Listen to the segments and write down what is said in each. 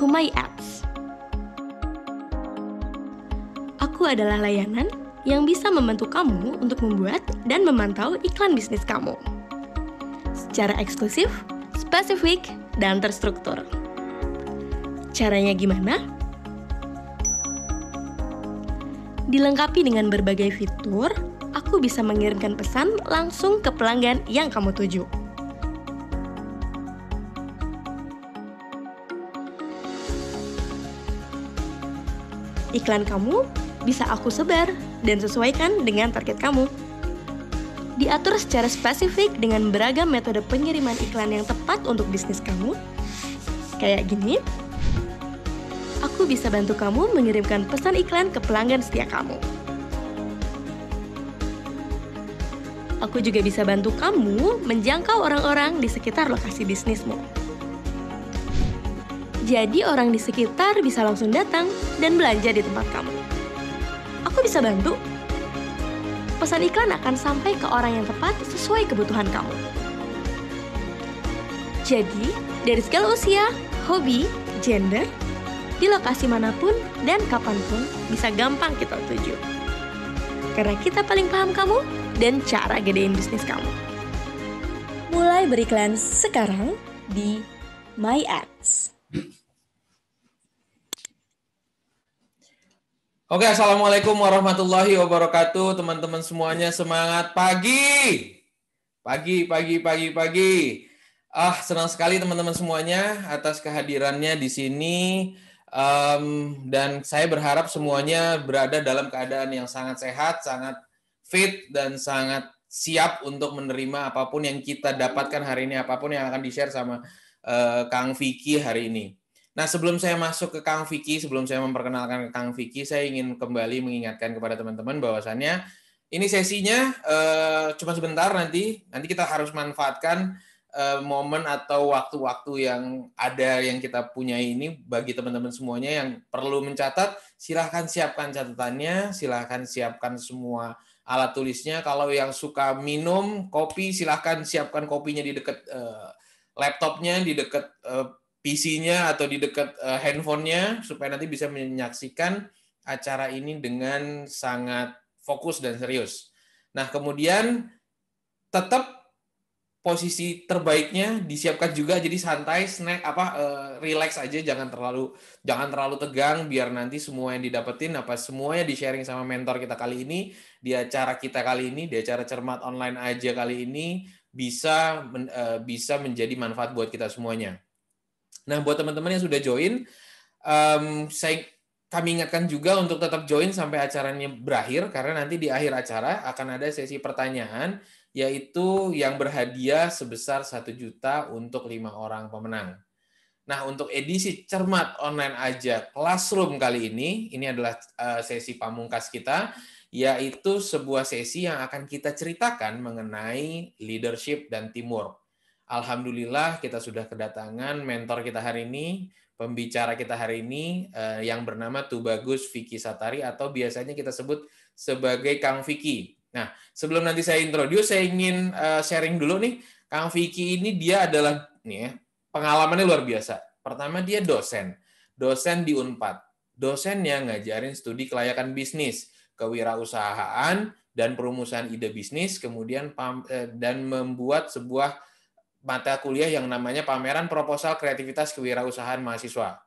Aku My Apps. Aku adalah layanan yang bisa membantu kamu untuk membuat dan memantau iklan bisnis kamu secara eksklusif, spesifik, dan terstruktur. Caranya gimana? Dilengkapi dengan berbagai fitur, aku bisa mengirimkan pesan langsung ke pelanggan yang kamu tuju. iklan kamu bisa aku sebar dan sesuaikan dengan target kamu. Diatur secara spesifik dengan beragam metode pengiriman iklan yang tepat untuk bisnis kamu. Kayak gini, aku bisa bantu kamu mengirimkan pesan iklan ke pelanggan setia kamu. Aku juga bisa bantu kamu menjangkau orang-orang di sekitar lokasi bisnismu. Jadi orang di sekitar bisa langsung datang dan belanja di tempat kamu. Aku bisa bantu. Pesan iklan akan sampai ke orang yang tepat sesuai kebutuhan kamu. Jadi, dari segala usia, hobi, gender, di lokasi manapun dan kapanpun bisa gampang kita tuju. Karena kita paling paham kamu dan cara gedein bisnis kamu. Mulai beriklan sekarang di My Ads. Oke, assalamualaikum warahmatullahi wabarakatuh, teman-teman semuanya semangat pagi, pagi, pagi, pagi, pagi. Ah, senang sekali teman-teman semuanya atas kehadirannya di sini um, dan saya berharap semuanya berada dalam keadaan yang sangat sehat, sangat fit dan sangat siap untuk menerima apapun yang kita dapatkan hari ini, apapun yang akan di-share sama uh, Kang Vicky hari ini. Nah, sebelum saya masuk ke Kang Vicky, sebelum saya memperkenalkan ke Kang Vicky, saya ingin kembali mengingatkan kepada teman-teman bahwasannya ini sesinya eh, cuma sebentar nanti, nanti kita harus manfaatkan eh, momen atau waktu-waktu yang ada yang kita punya ini bagi teman-teman semuanya yang perlu mencatat, silahkan siapkan catatannya, silahkan siapkan semua alat tulisnya. Kalau yang suka minum kopi, silahkan siapkan kopinya di dekat eh, laptopnya, di dekat eh, PC-nya atau di dekat uh, handphonenya supaya nanti bisa menyaksikan acara ini dengan sangat fokus dan serius. Nah, kemudian tetap posisi terbaiknya disiapkan juga jadi santai, snack apa uh, relax aja jangan terlalu jangan terlalu tegang biar nanti semua yang didapetin apa semuanya di sharing sama mentor kita kali ini di acara kita kali ini, di acara cermat online aja kali ini bisa uh, bisa menjadi manfaat buat kita semuanya. Nah, buat teman-teman yang sudah join, um, saya kami ingatkan juga untuk tetap join sampai acaranya berakhir karena nanti di akhir acara akan ada sesi pertanyaan yaitu yang berhadiah sebesar satu juta untuk lima orang pemenang. Nah, untuk edisi cermat online aja classroom kali ini, ini adalah eh, sesi pamungkas kita yaitu sebuah sesi yang akan kita ceritakan mengenai leadership dan teamwork. Alhamdulillah kita sudah kedatangan mentor kita hari ini, pembicara kita hari ini eh, yang bernama Tubagus Vicky Satari atau biasanya kita sebut sebagai Kang Vicky. Nah, sebelum nanti saya introduce, saya ingin eh, sharing dulu nih. Kang Vicky ini dia adalah nih ya, pengalamannya luar biasa. Pertama dia dosen, dosen di Unpad. dosen yang ngajarin studi kelayakan bisnis, kewirausahaan, dan perumusan ide bisnis, kemudian eh, dan membuat sebuah mata kuliah yang namanya pameran proposal kreativitas kewirausahaan mahasiswa.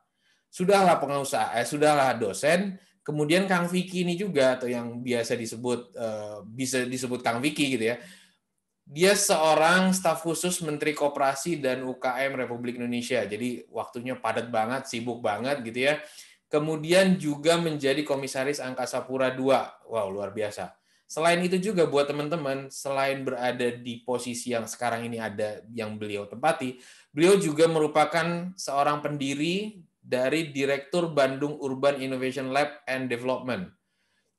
Sudahlah pengusaha, eh, sudahlah dosen, kemudian Kang Vicky ini juga atau yang biasa disebut eh, bisa disebut Kang Vicky gitu ya. Dia seorang staf khusus Menteri Koperasi dan UKM Republik Indonesia. Jadi waktunya padat banget, sibuk banget gitu ya. Kemudian juga menjadi komisaris Angkasa Pura II. Wow, luar biasa Selain itu juga buat teman-teman, selain berada di posisi yang sekarang ini ada yang beliau tempati, beliau juga merupakan seorang pendiri dari Direktur Bandung Urban Innovation Lab and Development.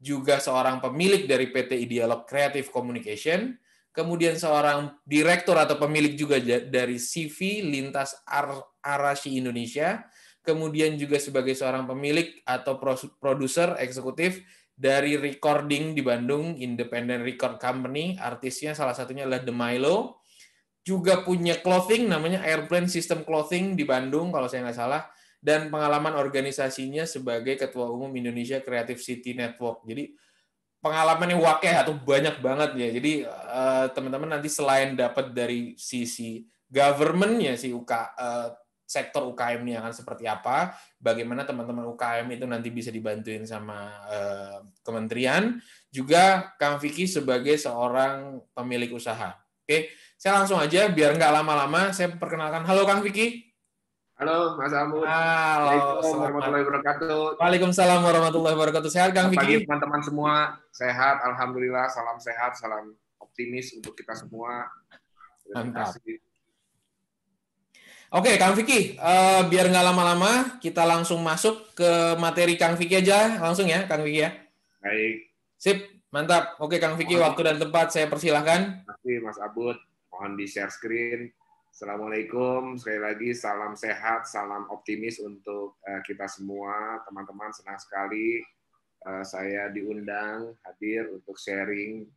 Juga seorang pemilik dari PT Idealog Creative Communication, kemudian seorang direktur atau pemilik juga dari CV Lintas Ar Arashi Indonesia, kemudian juga sebagai seorang pemilik atau produser eksekutif dari recording di Bandung, Independent Record Company, artisnya salah satunya adalah The Milo, juga punya clothing namanya Airplane System Clothing di Bandung kalau saya nggak salah, dan pengalaman organisasinya sebagai Ketua Umum Indonesia Creative City Network. Jadi pengalamannya wakeh atau banyak banget ya. Jadi eh, teman-teman nanti selain dapat dari sisi government governmentnya si UK eh, sektor UKM-nya akan seperti apa, bagaimana teman-teman UKM itu nanti bisa dibantuin sama uh, kementerian, juga Kang Vicky sebagai seorang pemilik usaha. Oke, saya langsung aja biar nggak lama-lama, saya perkenalkan. Halo Kang Vicky. Halo Mas Amun. Halo. Assalamualaikum warahmatullahi wabarakatuh. Waalaikumsalam warahmatullahi wabarakatuh. Sehat Kang Vicky? teman-teman semua. Sehat, Alhamdulillah. Salam sehat, salam optimis untuk kita semua. Terima kasih. Oke, Kang Vicky, uh, biar nggak lama-lama, kita langsung masuk ke materi Kang Vicky aja, langsung ya, Kang Vicky ya. Baik. Sip, mantap. Oke, Kang Vicky, mohon. waktu dan tempat saya persilahkan. Terima kasih, Mas Abud. Mohon di share screen. Assalamualaikum, sekali lagi salam sehat, salam optimis untuk uh, kita semua, teman-teman. Senang sekali uh, saya diundang hadir untuk sharing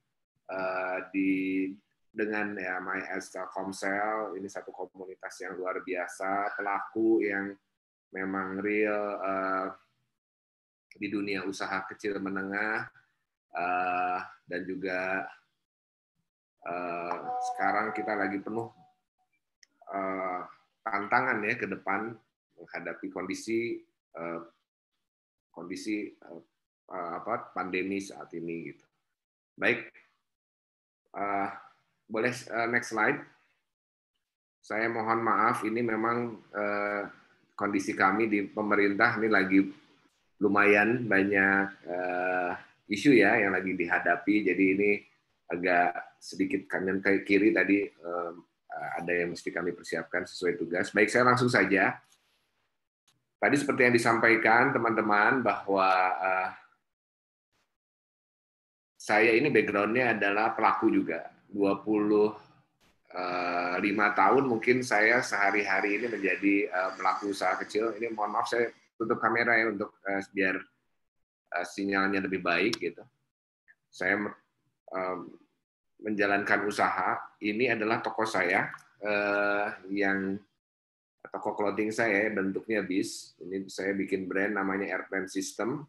uh, di dengan ya MyS Telkomsel ini satu komunitas yang luar biasa pelaku yang memang real uh, di dunia usaha kecil menengah uh, dan juga uh, sekarang kita lagi penuh uh, tantangan ya ke depan menghadapi kondisi uh, kondisi uh, apa pandemi saat ini gitu baik uh, boleh uh, next slide. Saya mohon maaf, ini memang uh, kondisi kami di pemerintah ini lagi lumayan banyak uh, isu ya yang lagi dihadapi. Jadi ini agak sedikit kanan ke kiri tadi uh, ada yang mesti kami persiapkan sesuai tugas. Baik, saya langsung saja. Tadi seperti yang disampaikan teman-teman bahwa uh, saya ini backgroundnya adalah pelaku juga 25 eh, lima tahun mungkin saya sehari-hari ini menjadi eh, pelaku usaha kecil. Ini mohon maaf saya tutup kamera ya untuk eh, biar sinyalnya lebih baik gitu. Saya menjalankan usaha. Ini adalah toko saya uh, yang toko clothing saya ya, bentuknya bis. Ini saya bikin brand namanya Airplane System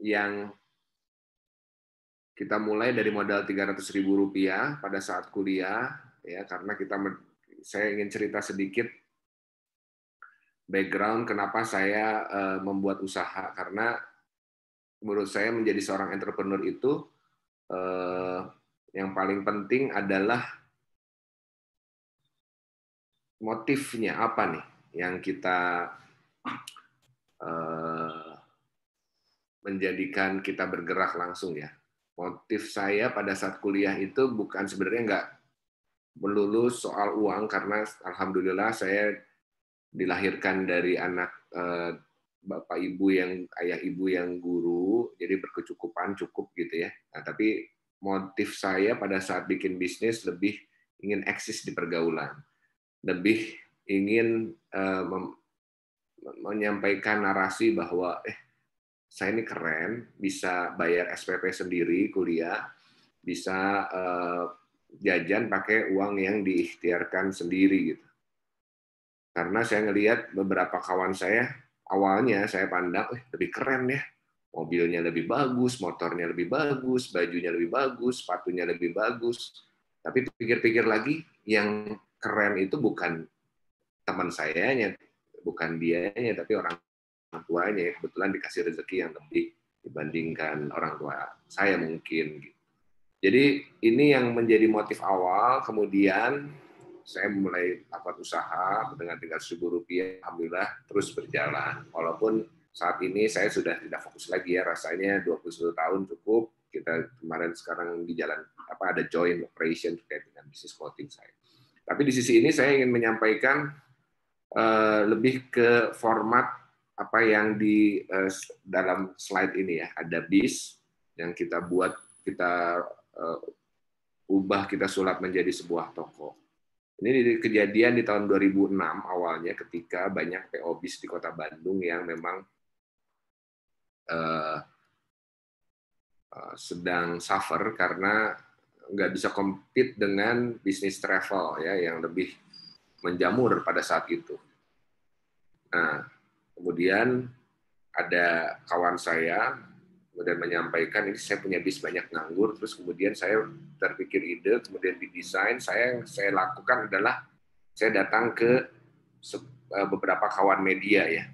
yang kita mulai dari modal ratus ribu rupiah pada saat kuliah ya karena kita saya ingin cerita sedikit background kenapa saya eh, membuat usaha karena menurut saya menjadi seorang entrepreneur itu eh, yang paling penting adalah motifnya apa nih yang kita uh, menjadikan kita bergerak langsung ya motif saya pada saat kuliah itu bukan sebenarnya nggak melulu soal uang karena alhamdulillah saya dilahirkan dari anak eh, bapak ibu yang ayah ibu yang guru jadi berkecukupan cukup gitu ya nah, tapi motif saya pada saat bikin bisnis lebih ingin eksis di pergaulan lebih ingin eh, menyampaikan narasi bahwa eh saya ini keren, bisa bayar SPP sendiri kuliah, bisa uh, jajan pakai uang yang diikhtiarkan sendiri gitu. Karena saya ngelihat beberapa kawan saya awalnya saya pandang, eh lebih keren ya, mobilnya lebih bagus, motornya lebih bagus, bajunya lebih bagus, sepatunya lebih bagus. Tapi pikir-pikir lagi, yang keren itu bukan teman sayanya, bukan dianya, tapi orang tuanya ya kebetulan dikasih rezeki yang lebih dibandingkan orang tua saya mungkin gitu. Jadi ini yang menjadi motif awal, kemudian saya mulai dapat usaha dengan tinggal seribu rupiah, alhamdulillah terus berjalan. Walaupun saat ini saya sudah tidak fokus lagi ya, rasanya 21 tahun cukup. Kita kemarin sekarang di jalan apa ada join operation terkait dengan bisnis coaching saya. Tapi di sisi ini saya ingin menyampaikan eh, lebih ke format apa yang di uh, dalam slide ini ya ada bis yang kita buat kita uh, ubah kita sulap menjadi sebuah toko. Ini kejadian di tahun 2006 awalnya ketika banyak PO bis di kota Bandung yang memang uh, sedang suffer karena nggak bisa compete dengan bisnis travel ya yang lebih menjamur pada saat itu. Nah, Kemudian ada kawan saya kemudian menyampaikan ini saya punya bis banyak nganggur terus kemudian saya terpikir ide kemudian didesain saya saya lakukan adalah saya datang ke e, beberapa kawan media ya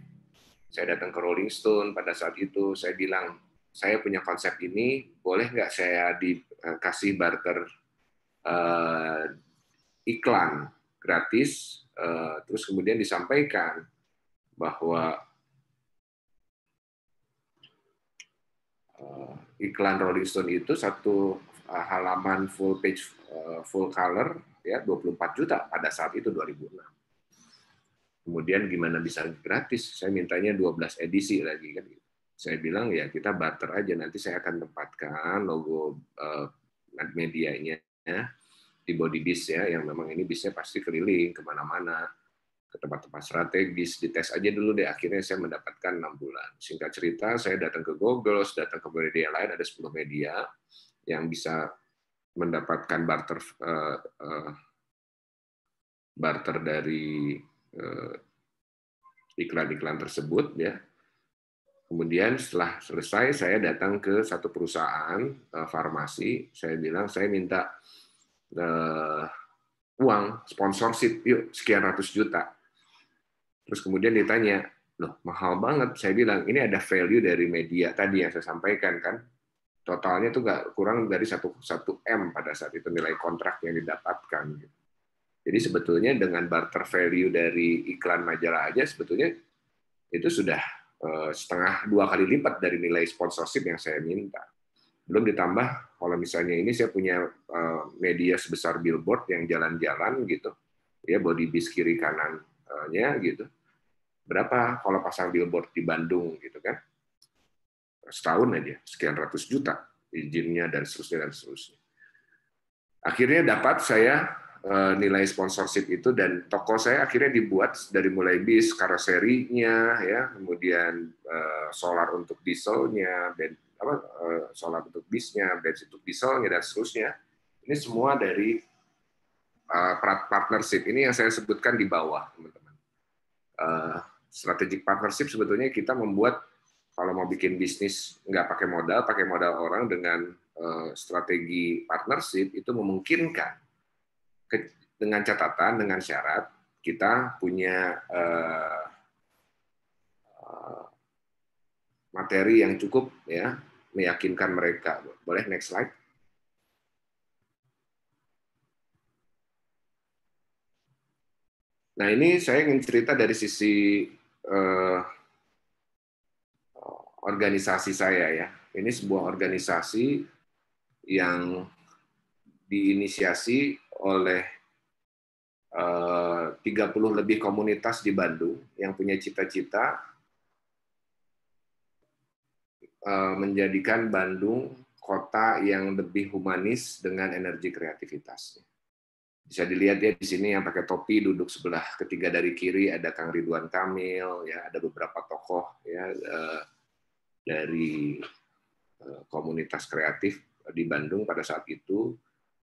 saya datang ke Rolling Stone pada saat itu saya bilang saya punya konsep ini boleh nggak saya dikasih e, barter uh, iklan gratis uh, terus kemudian disampaikan bahwa uh, iklan Rolling Stone itu satu uh, halaman full page uh, full color ya 24 juta pada saat itu 2006. Kemudian gimana bisa gratis? Saya mintanya 12 edisi lagi kan. Saya bilang ya kita barter aja nanti saya akan tempatkan logo uh, medianya ya, di body bis ya yang memang ini bisnya pasti keliling kemana-mana ke tempat-tempat strategis, dites aja dulu deh. Akhirnya saya mendapatkan enam bulan. Singkat cerita, saya datang ke Google, datang ke media lain, ada 10 media yang bisa mendapatkan barter uh, uh, barter dari iklan eh, iklan-iklan tersebut ya. Kemudian setelah selesai saya datang ke satu perusahaan uh, farmasi, saya bilang saya minta uh, uang sponsorship yuk sekian ratus juta Terus kemudian ditanya, loh mahal banget. Saya bilang, ini ada value dari media tadi yang saya sampaikan kan. Totalnya itu nggak kurang dari satu 1 M pada saat itu nilai kontrak yang didapatkan. Jadi sebetulnya dengan barter value dari iklan majalah aja sebetulnya itu sudah eh, setengah dua kali lipat dari nilai sponsorship yang saya minta. Belum ditambah kalau misalnya ini saya punya eh, media sebesar billboard yang jalan-jalan gitu, ya body bis kiri kanannya gitu berapa kalau pasang billboard di Bandung gitu kan setahun aja sekian ratus juta izinnya dan seterusnya dan seterusnya akhirnya dapat saya eh, nilai sponsorship itu dan toko saya akhirnya dibuat dari mulai bis karoserinya ya kemudian eh, solar untuk dieselnya ben, apa eh, solar untuk bisnya bensin untuk dieselnya dan seterusnya ini semua dari partnership ini yang saya sebutkan di bawah teman-teman strategic partnership sebetulnya kita membuat kalau mau bikin bisnis nggak pakai modal, pakai modal orang dengan eh, strategi partnership itu memungkinkan dengan catatan, dengan syarat kita punya eh, eh, materi yang cukup ya meyakinkan mereka. Boleh next slide. Nah ini saya ingin cerita dari sisi eh, organisasi saya ya. Ini sebuah organisasi yang diinisiasi oleh eh, 30 lebih komunitas di Bandung yang punya cita-cita eh, menjadikan Bandung kota yang lebih humanis dengan energi kreativitas bisa dilihat ya di sini yang pakai topi duduk sebelah ketiga dari kiri ada Kang Ridwan Kamil ya ada beberapa tokoh ya eh, dari eh, komunitas kreatif di Bandung pada saat itu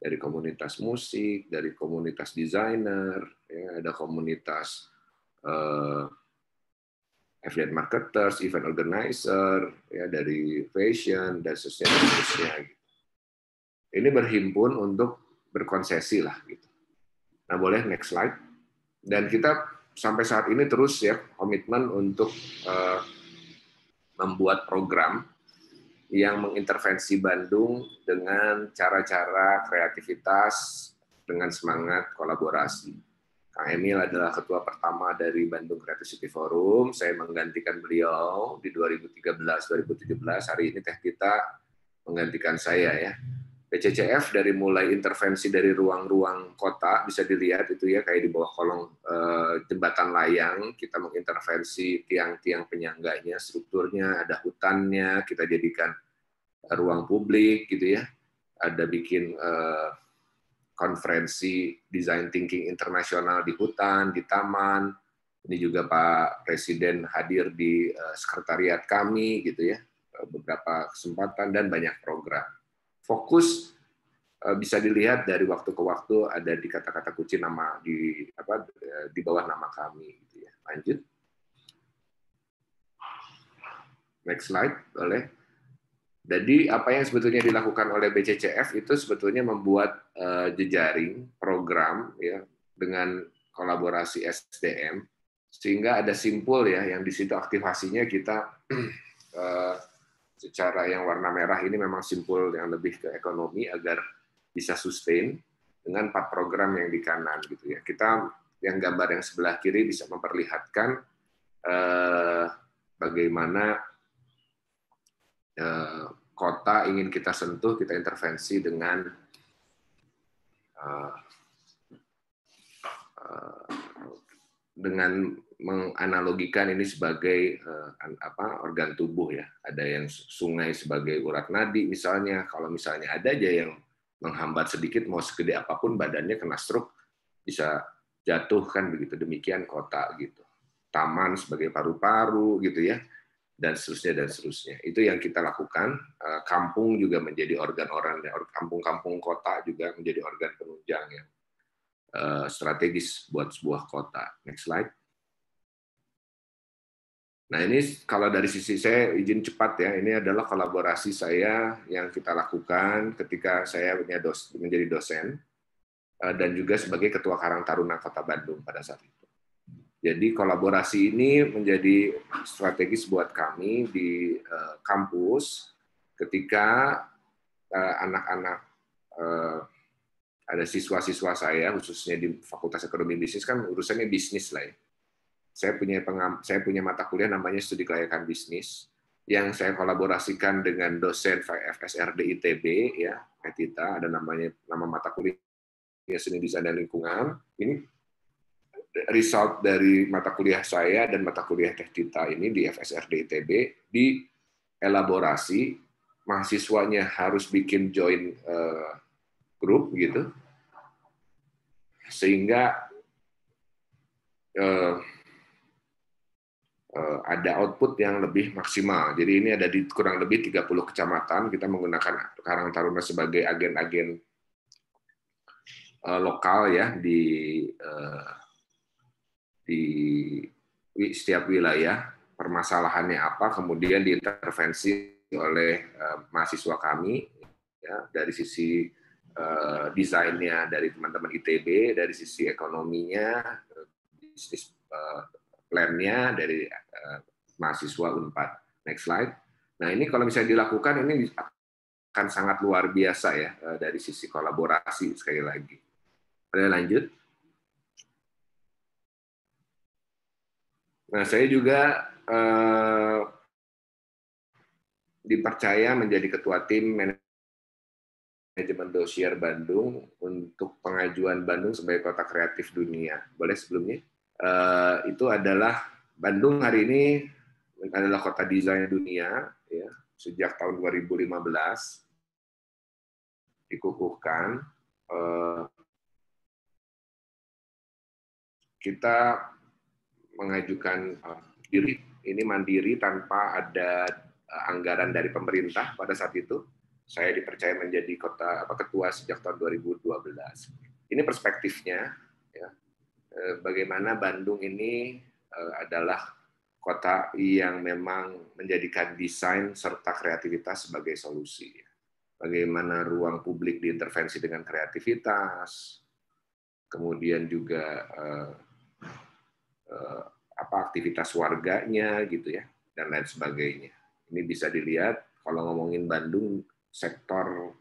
dari komunitas musik dari komunitas desainer ya ada komunitas uh, affiliate marketers event organizer ya dari fashion dan seterusnya, gitu. ini berhimpun untuk berkonsesi lah gitu Nah, boleh next slide. Dan kita sampai saat ini terus ya komitmen untuk uh, membuat program yang mengintervensi Bandung dengan cara-cara kreativitas, dengan semangat kolaborasi. Kang Emil adalah ketua pertama dari Bandung Creative City Forum. Saya menggantikan beliau di 2013-2017. Hari ini Teh kita menggantikan saya ya. PCCF dari mulai intervensi dari ruang-ruang kota bisa dilihat itu ya kayak di bawah kolong e, jembatan layang kita mengintervensi tiang-tiang penyangganya strukturnya ada hutannya kita jadikan eh, ruang publik gitu ya ada bikin e, konferensi design thinking internasional di hutan di taman ini juga Pak Presiden hadir di sekretariat kami gitu ya beberapa kesempatan dan banyak program fokus eh, bisa dilihat dari waktu ke waktu ada di kata-kata kunci nama di apa eh, di bawah nama kami gitu ya. Lanjut. Next slide, boleh. Jadi apa yang sebetulnya dilakukan oleh BCCF itu sebetulnya membuat eh, jejaring program ya dengan kolaborasi SDM sehingga ada simpul ya yang di situ aktivasinya kita secara yang warna merah ini memang simpul yang lebih ke ekonomi agar bisa sustain dengan empat program yang di kanan gitu ya. Kita yang gambar yang sebelah kiri bisa memperlihatkan eh, bagaimana eh, kota ingin kita sentuh, kita intervensi dengan eh, eh dengan menganalogikan ini sebagai eh, apa organ tubuh ya. Ada yang sungai sebagai urat nadi misalnya. Kalau misalnya ada aja yang menghambat sedikit mau segede apapun badannya kena stroke bisa jatuh kan begitu. Demikian kota gitu. Taman sebagai paru-paru gitu ya dan seterusnya dan seterusnya. Itu yang kita lakukan. Eh, kampung juga menjadi organ orang, ya. kampung-kampung kota juga menjadi organ penunjang yang eh, strategis buat sebuah kota. Next slide. Nah ini kalau dari sisi saya izin cepat ya, ini adalah kolaborasi saya yang kita lakukan ketika saya menjadi dosen eh, dan juga sebagai Ketua Karang Taruna Kota Bandung pada saat itu. Jadi kolaborasi ini menjadi strategis buat kami di eh, kampus ketika eh, anak-anak ada siswa-siswa saya khususnya di Fakultas Ekonomi Bisnis kan urusannya bisnis lah ya saya punya pengam, saya punya mata kuliah namanya studi kelayakan bisnis yang saya kolaborasikan dengan dosen FSRD ITB ya Petita ada namanya nama mata kuliah seni desain dan lingkungan ini result dari mata kuliah saya dan mata kuliah Teh Tita ini di FSRD ITB di elaborasi mahasiswanya harus bikin join uh, grup gitu sehingga uh, Eh, ada output yang lebih maksimal. Jadi ini ada di kurang lebih 30 kecamatan kita menggunakan Karang Taruna sebagai agen-agen eh, lokal ya di eh, di setiap wilayah permasalahannya apa kemudian diintervensi oleh mahasiswa kami ya dari sisi desainnya dari teman-teman ITB dari sisi ekonominya bisnis plannya dari uh, mahasiswa Unpad. Next slide. Nah ini kalau misalnya dilakukan ini akan sangat luar biasa ya uh, dari sisi kolaborasi sekali lagi. Ada lanjut. Nah saya juga uh, dipercaya menjadi ketua tim manajemen manajemen dosier Bandung untuk pengajuan Bandung sebagai kota kreatif dunia. Boleh sebelumnya? Eh, itu adalah Bandung hari ini adalah kota desain dunia ya sejak tahun 2015 dikukuhkan eh, kita mengajukan eh, diri ini mandiri tanpa ada anggaran dari pemerintah pada saat itu saya dipercaya menjadi kota apa ketua sejak tahun 2012 ini perspektifnya ya Eh, bagaimana Bandung ini eh, adalah kota yang memang menjadikan desain serta kreativitas sebagai solusi. Bagaimana ruang publik diintervensi dengan kreativitas, kemudian juga eh, apa aktivitas warganya gitu ya dan lain sebagainya. Ini bisa dilihat kalau ngomongin Bandung sektor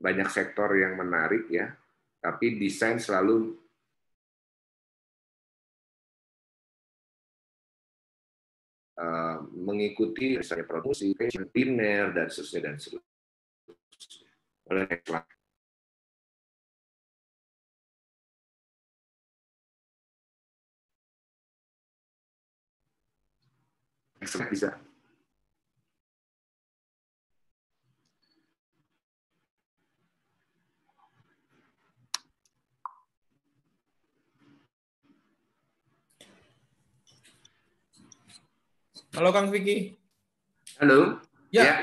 banyak sektor yang menarik ya, tapi desain selalu Eh, mengikuti misalnya promosi, fashion, dinner, dan seterusnya dan seterusnya. Oleh slide. Next slide bisa. Halo Kang Vicky. Halo. Ya. ya.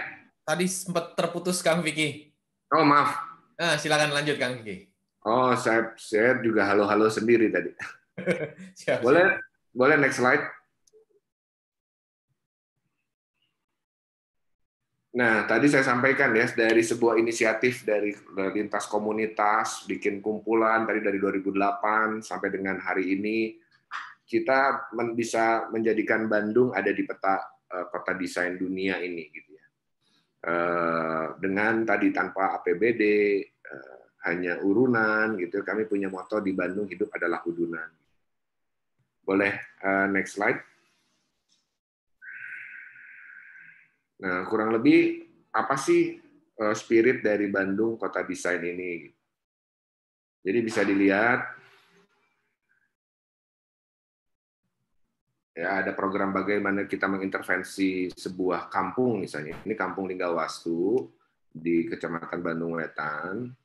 Tadi sempat terputus Kang Vicky. Oh maaf. Nah, silakan lanjut Kang Vicky. Oh saya saya juga halo-halo sendiri tadi. siap, boleh siap. boleh next slide. Nah, tadi saya sampaikan ya dari sebuah inisiatif dari lintas komunitas bikin kumpulan tadi dari 2008 sampai dengan hari ini kita men bisa menjadikan Bandung ada di peta uh, kota desain dunia ini gitu ya. Uh, dengan tadi tanpa APBD uh, eh, hanya urunan gitu ya. kami punya moto di Bandung hidup adalah udunan. Boleh uh, next slide. Nah, kurang lebih apa sih uh, spirit dari Bandung Kota Desain ini? Jadi bisa dilihat ya ada program bagaimana kita mengintervensi sebuah kampung misalnya ini kampung Linggawastu di kecamatan Bandung Wetan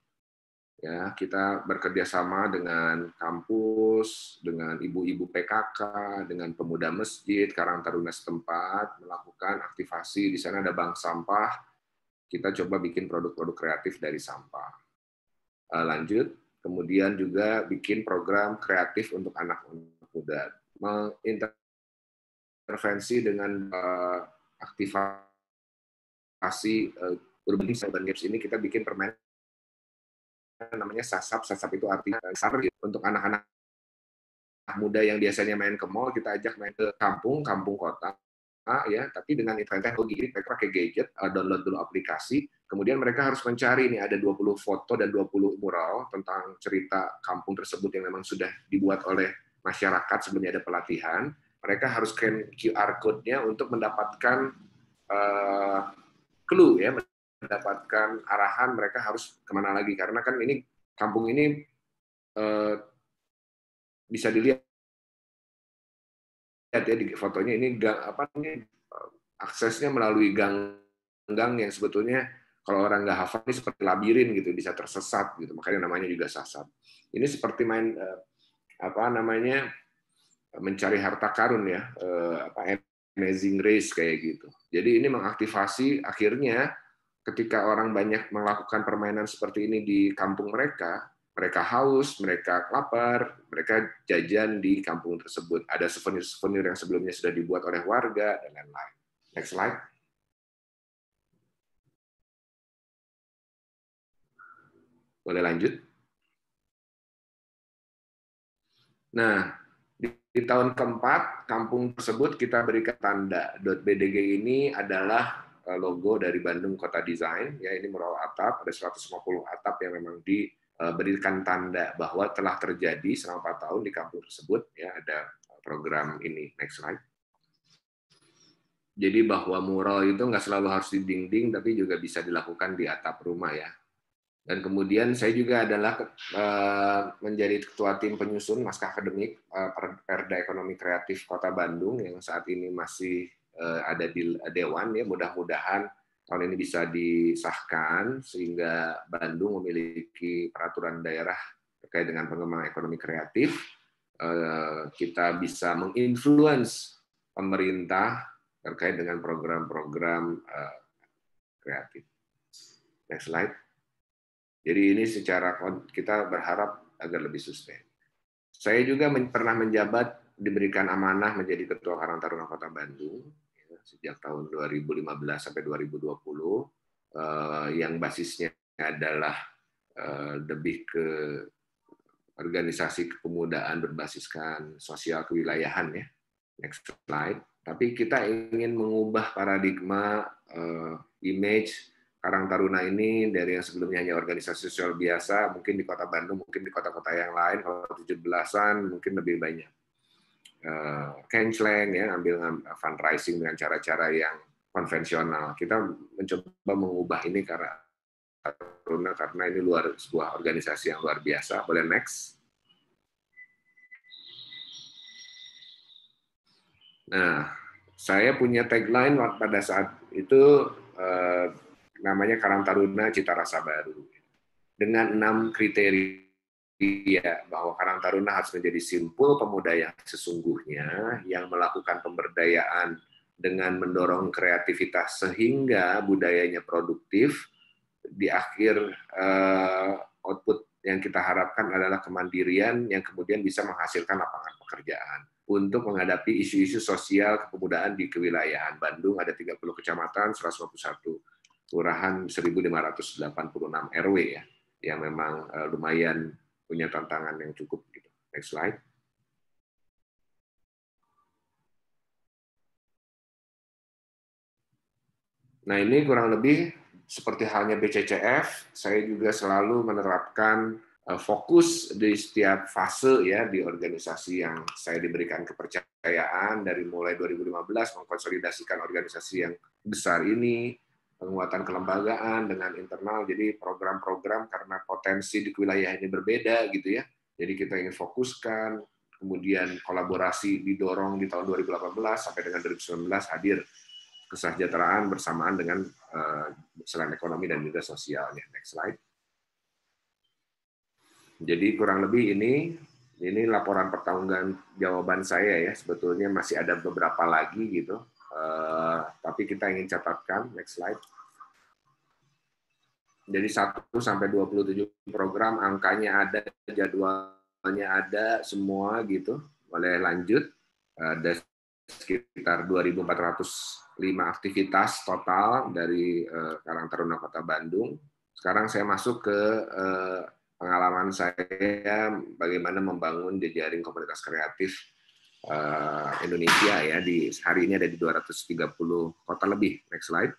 ya kita bekerja sama dengan kampus dengan ibu-ibu PKK dengan pemuda masjid Karang Taruna setempat melakukan aktivasi di sana ada bank sampah kita coba bikin produk-produk kreatif dari sampah eh, lanjut kemudian juga bikin program kreatif untuk anak-anak muda intervensi dengan uh, aktivasi uh, urban urban games ini kita bikin permainan namanya sasap sasap itu artinya besar gitu. untuk anak-anak muda yang biasanya main ke mall kita ajak main ke kampung kampung kota ya tapi dengan internet teknologi ini mereka pakai gadget eh, download dulu aplikasi kemudian mereka harus mencari ini ada 20 foto dan 20 mural tentang cerita kampung tersebut yang memang sudah dibuat oleh masyarakat sebelumnya ada pelatihan mereka harus scan QR code-nya untuk mendapatkan uh, clue ya, mendapatkan arahan mereka harus kemana lagi karena kan ini kampung ini uh, bisa dilihat lihat ya di fotonya ini gang, apa ini aksesnya melalui gang-gang yang sebetulnya kalau orang nggak hafal ini seperti labirin gitu bisa tersesat gitu makanya namanya juga sasat ini seperti main eh, apa namanya mencari harta karun ya, eh, apa amazing race kayak gitu. Jadi ini mengaktifasi akhirnya ketika orang banyak melakukan permainan seperti ini di kampung mereka, mereka haus, mereka lapar, mereka jajan di kampung tersebut. Ada souvenir-souvenir yang sebelumnya sudah dibuat oleh warga dan lain-lain. Next slide. Boleh lanjut? Nah, di tahun keempat, kampung tersebut kita berikan tanda. .bdg ini adalah eh, logo dari Bandung Kota Design. Ya, ini merawat atap, ada 150 atap yang memang diberikan eh, tanda bahwa telah terjadi selama 4 tahun di kampung tersebut. Ya, ada program ini. Next slide. Jadi bahwa mural itu nggak selalu harus di dinding, tapi juga bisa dilakukan di atap rumah ya. Dan kemudian saya juga adalah eh, menjadi ketua tim penyusun naskah akademik eh, Perda Ekonomi Kreatif Kota Bandung yang saat ini masih eh, ada di dewan ya mudah-mudahan tahun ini bisa disahkan sehingga Bandung memiliki peraturan daerah terkait dengan pengembangan ekonomi kreatif kita bisa menginfluence pemerintah terkait dengan program-program kreatif. Next slide. Jadi ini secara kita berharap agar lebih sustain. Saya juga men pernah menjabat diberikan amanah menjadi Ketua Karang Taruna Kota Bandung ya, sejak tahun 2015 sampai 2020 eh, yang basisnya adalah eh, lebih ke organisasi kepemudaan berbasiskan sosial kewilayahan ya. Next slide. Tapi kita ingin mengubah paradigma eh, image Karang Taruna ini dari yang sebelumnya hanya organisasi sosial biasa, mungkin di kota Bandung, mungkin di kota-kota yang lain, kalau 17-an mungkin lebih banyak. Uh, eh, Kenchleng ya ambil fundraising dengan cara-cara yang konvensional. Kita mencoba mengubah ini karena Taruna karena ini luar sebuah organisasi yang luar biasa. Boleh next. Nah, saya punya tagline pada saat itu uh, namanya Karang Taruna Cita Rasa Baru. Dengan enam kriteria bahwa Karang Taruna harus menjadi simpul pemuda yang sesungguhnya, yang melakukan pemberdayaan dengan mendorong kreativitas sehingga budayanya produktif, di akhir uh, output yang kita harapkan adalah kemandirian yang kemudian bisa menghasilkan lapangan pekerjaan. Untuk menghadapi isu-isu sosial kepemudaan di kewilayahan Bandung ada 30 kecamatan 151 kelurahan 1586 RW ya, yang memang eh, lumayan punya tantangan yang cukup gitu. Next slide. Nah, ini kurang lebih seperti halnya BCCF, saya juga selalu menerapkan eh, fokus di setiap fase ya di organisasi yang saya diberikan kepercayaan dari mulai 2015 mengkonsolidasikan organisasi yang besar ini penguatan kelembagaan dengan internal jadi program-program karena potensi di wilayah ini berbeda gitu ya jadi kita ingin fokuskan kemudian kolaborasi didorong di tahun 2018 sampai dengan 2019 hadir kesejahteraan bersamaan dengan uh, selain ekonomi dan juga sosialnya next slide jadi kurang lebih ini ini laporan pertanggungan jawaban saya ya sebetulnya masih ada beberapa lagi gitu uh, tapi kita ingin catatkan next slide jadi 1 sampai 27 program angkanya ada, jadwalnya ada semua gitu. Boleh lanjut. Eh, ada sekitar 2.405 aktivitas total dari eh, Karang Taruna Kota Bandung. Sekarang saya masuk ke eh, pengalaman saya bagaimana membangun jejaring komunitas kreatif Indonesia ya di hari ini ada di 230 kota lebih. Next slide.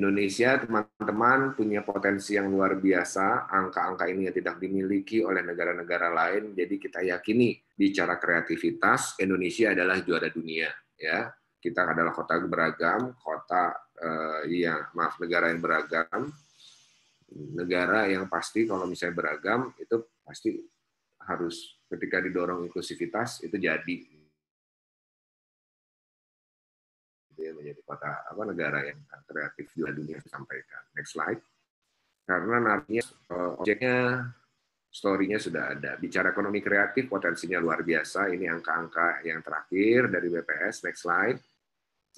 Indonesia, teman-teman punya potensi yang luar biasa. Angka-angka ini yang tidak dimiliki oleh negara-negara lain. Jadi kita yakini bicara kreativitas, Indonesia adalah juara dunia. Ya, kita adalah kota beragam, kota eh, yang maaf negara yang beragam, negara yang pasti kalau misalnya beragam itu pasti harus ketika didorong inklusivitas itu jadi gitu ya menjadi kota apa negara yang kreatif di dunia disampaikan. Next slide. Karena nantinya eh, objeknya story-nya sudah ada. Bicara ekonomi kreatif potensinya luar biasa. Ini angka-angka yang terakhir dari BPS. Next slide.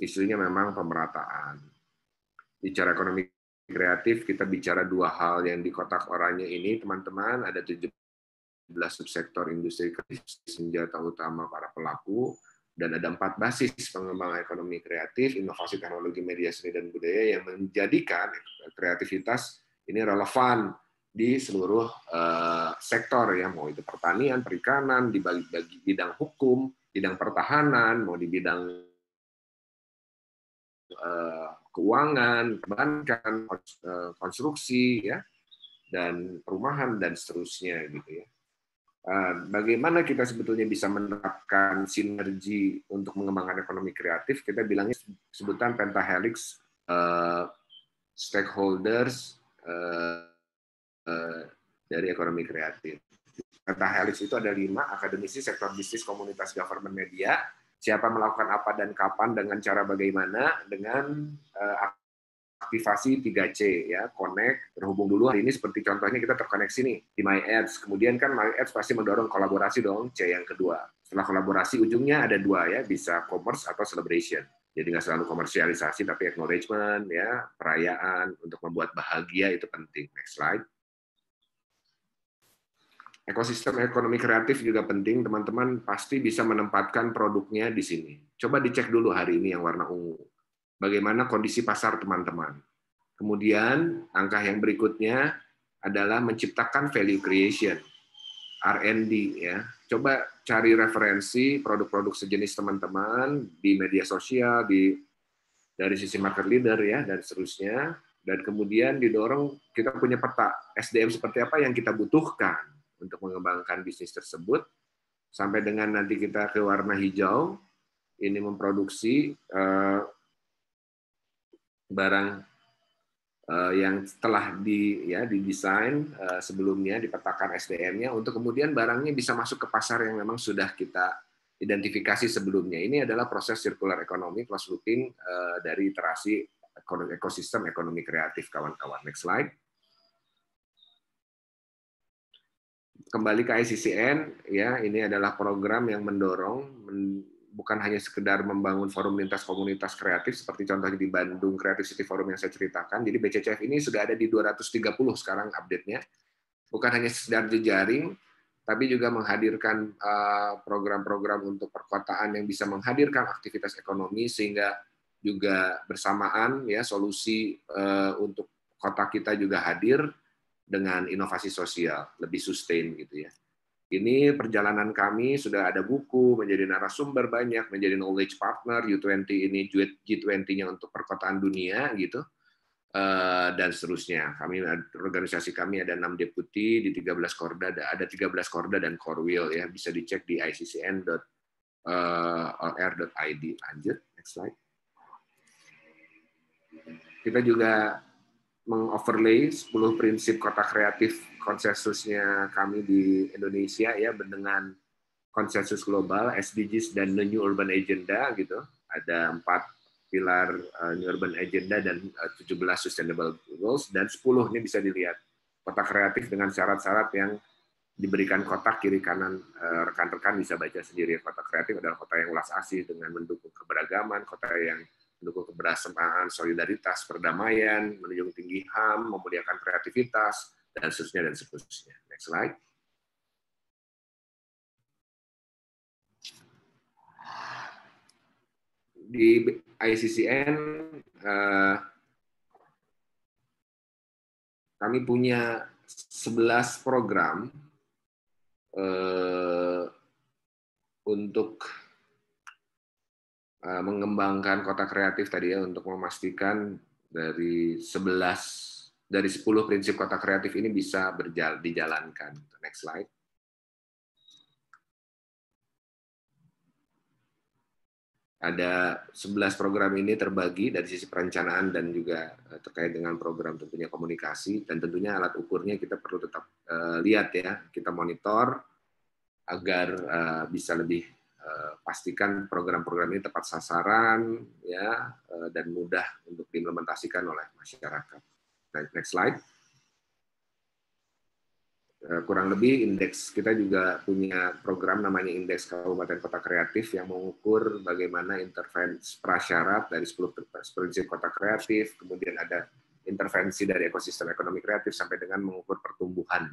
Isunya memang pemerataan. Bicara ekonomi kreatif, kita bicara dua hal yang di kotak oranye ini, teman-teman, ada 17 subsektor industri kreatif senjata utama para pelaku, dan ada empat basis pengembangan ekonomi kreatif, inovasi teknologi media seni dan budaya yang menjadikan kreativitas ini relevan di seluruh uh, sektor ya mau itu pertanian, perikanan, di bagi bidang hukum, bidang pertahanan, mau di bidang uh, keuangan, perbankan, eh, konstruksi ya dan perumahan dan seterusnya gitu ya. Eh, bagaimana kita sebetulnya bisa menerapkan sinergi untuk mengembangkan ekonomi kreatif, kita bilangnya sebutan pentahelix uh, stakeholders uh, uh, dari ekonomi kreatif. Pentahelix itu ada lima, akademisi, sektor bisnis, komunitas government media, siapa melakukan apa dan kapan, dengan cara bagaimana, dengan uh, aktivasi 3C ya, connect, terhubung dulu. Hari ini seperti contohnya kita terkoneksi nih di My Ads. Kemudian kan My Ads pasti mendorong kolaborasi dong, C yang kedua. Setelah kolaborasi ujungnya ada dua ya, bisa commerce atau celebration. Jadi nggak selalu komersialisasi, tapi acknowledgement, ya, perayaan untuk membuat bahagia itu penting. Next slide. Ekosistem ekonomi kreatif juga penting, teman-teman pasti bisa menempatkan produknya di sini. Coba dicek dulu hari ini yang warna ungu bagaimana kondisi pasar teman-teman. Kemudian langkah yang berikutnya adalah menciptakan value creation, R&D ya. Coba cari referensi produk-produk sejenis teman-teman di media sosial, di dari sisi market leader ya dan seterusnya dan kemudian didorong kita punya peta SDM seperti apa yang kita butuhkan untuk mengembangkan bisnis tersebut sampai dengan nanti kita ke warna hijau ini memproduksi uh, barang uh, yang telah di ya didesain uh, sebelumnya dipetakan SDM-nya untuk kemudian barangnya bisa masuk ke pasar yang memang sudah kita identifikasi sebelumnya. Ini adalah proses circular economy plus looping uh, eh, dari iterasi ekosistem ekonomi kreatif kawan-kawan. Next slide. Kembali ke ICCN ya, ini adalah program yang mendorong bukan hanya sekedar membangun forum lintas komunitas kreatif seperti contoh di Bandung Creative City Forum yang saya ceritakan. Jadi BCCF ini sudah ada di 230 sekarang update-nya. Bukan hanya sekedar jejaring, tapi juga menghadirkan eh, program-program untuk perkotaan yang bisa menghadirkan aktivitas ekonomi sehingga juga bersamaan ya solusi eh, untuk kota kita juga hadir dengan inovasi sosial lebih sustain gitu ya. Ini perjalanan kami sudah ada buku, menjadi narasumber banyak, menjadi knowledge partner U20 ini G20-nya untuk perkotaan dunia gitu. Eh, dan seterusnya. Kami organisasi kami ada enam deputi di 13 korda ada 13 korda dan korwil ya bisa dicek di iccn.or.id. Eh, Lanjut, next slide. Kita juga mengoverlay 10 prinsip kota kreatif konsensusnya kami di Indonesia ya dengan konsensus global SDGs dan the New Urban Agenda gitu. Ada empat pilar uh, New Urban Agenda dan eh, uh, 17 Sustainable Goals dan 10 ini bisa dilihat kota kreatif dengan syarat-syarat yang diberikan kotak kiri kanan rekan eh, rekan-rekan bisa baca sendiri kota kreatif adalah kota yang ulas asih dengan mendukung keberagaman kota yang mendukung kebersamaan, solidaritas, perdamaian, menunjung tinggi HAM, memuliakan kreativitas, dan seterusnya dan seterusnya. Next slide. Di ICCN eh, kami punya 11 program eh, untuk Eh, mengembangkan kota kreatif tadi ya untuk memastikan dari 11 dari 10 prinsip kota kreatif ini bisa berjalan dijalankan. Next slide. Ada 11 program ini terbagi dari sisi perencanaan dan juga eh, terkait dengan program tentunya komunikasi dan tentunya alat ukurnya kita perlu tetap uh, lihat ya, kita monitor agar uh, bisa lebih Eh, pastikan program-program ini tepat sasaran ya eh, dan mudah untuk diimplementasikan oleh masyarakat. Next slide. Eh, kurang lebih indeks kita juga punya program namanya Indeks Kabupaten Kota Kreatif yang mengukur bagaimana intervensi prasyarat dari 10 prinsip kota kreatif, kemudian ada intervensi dari ekosistem ekonomi kreatif sampai dengan mengukur pertumbuhan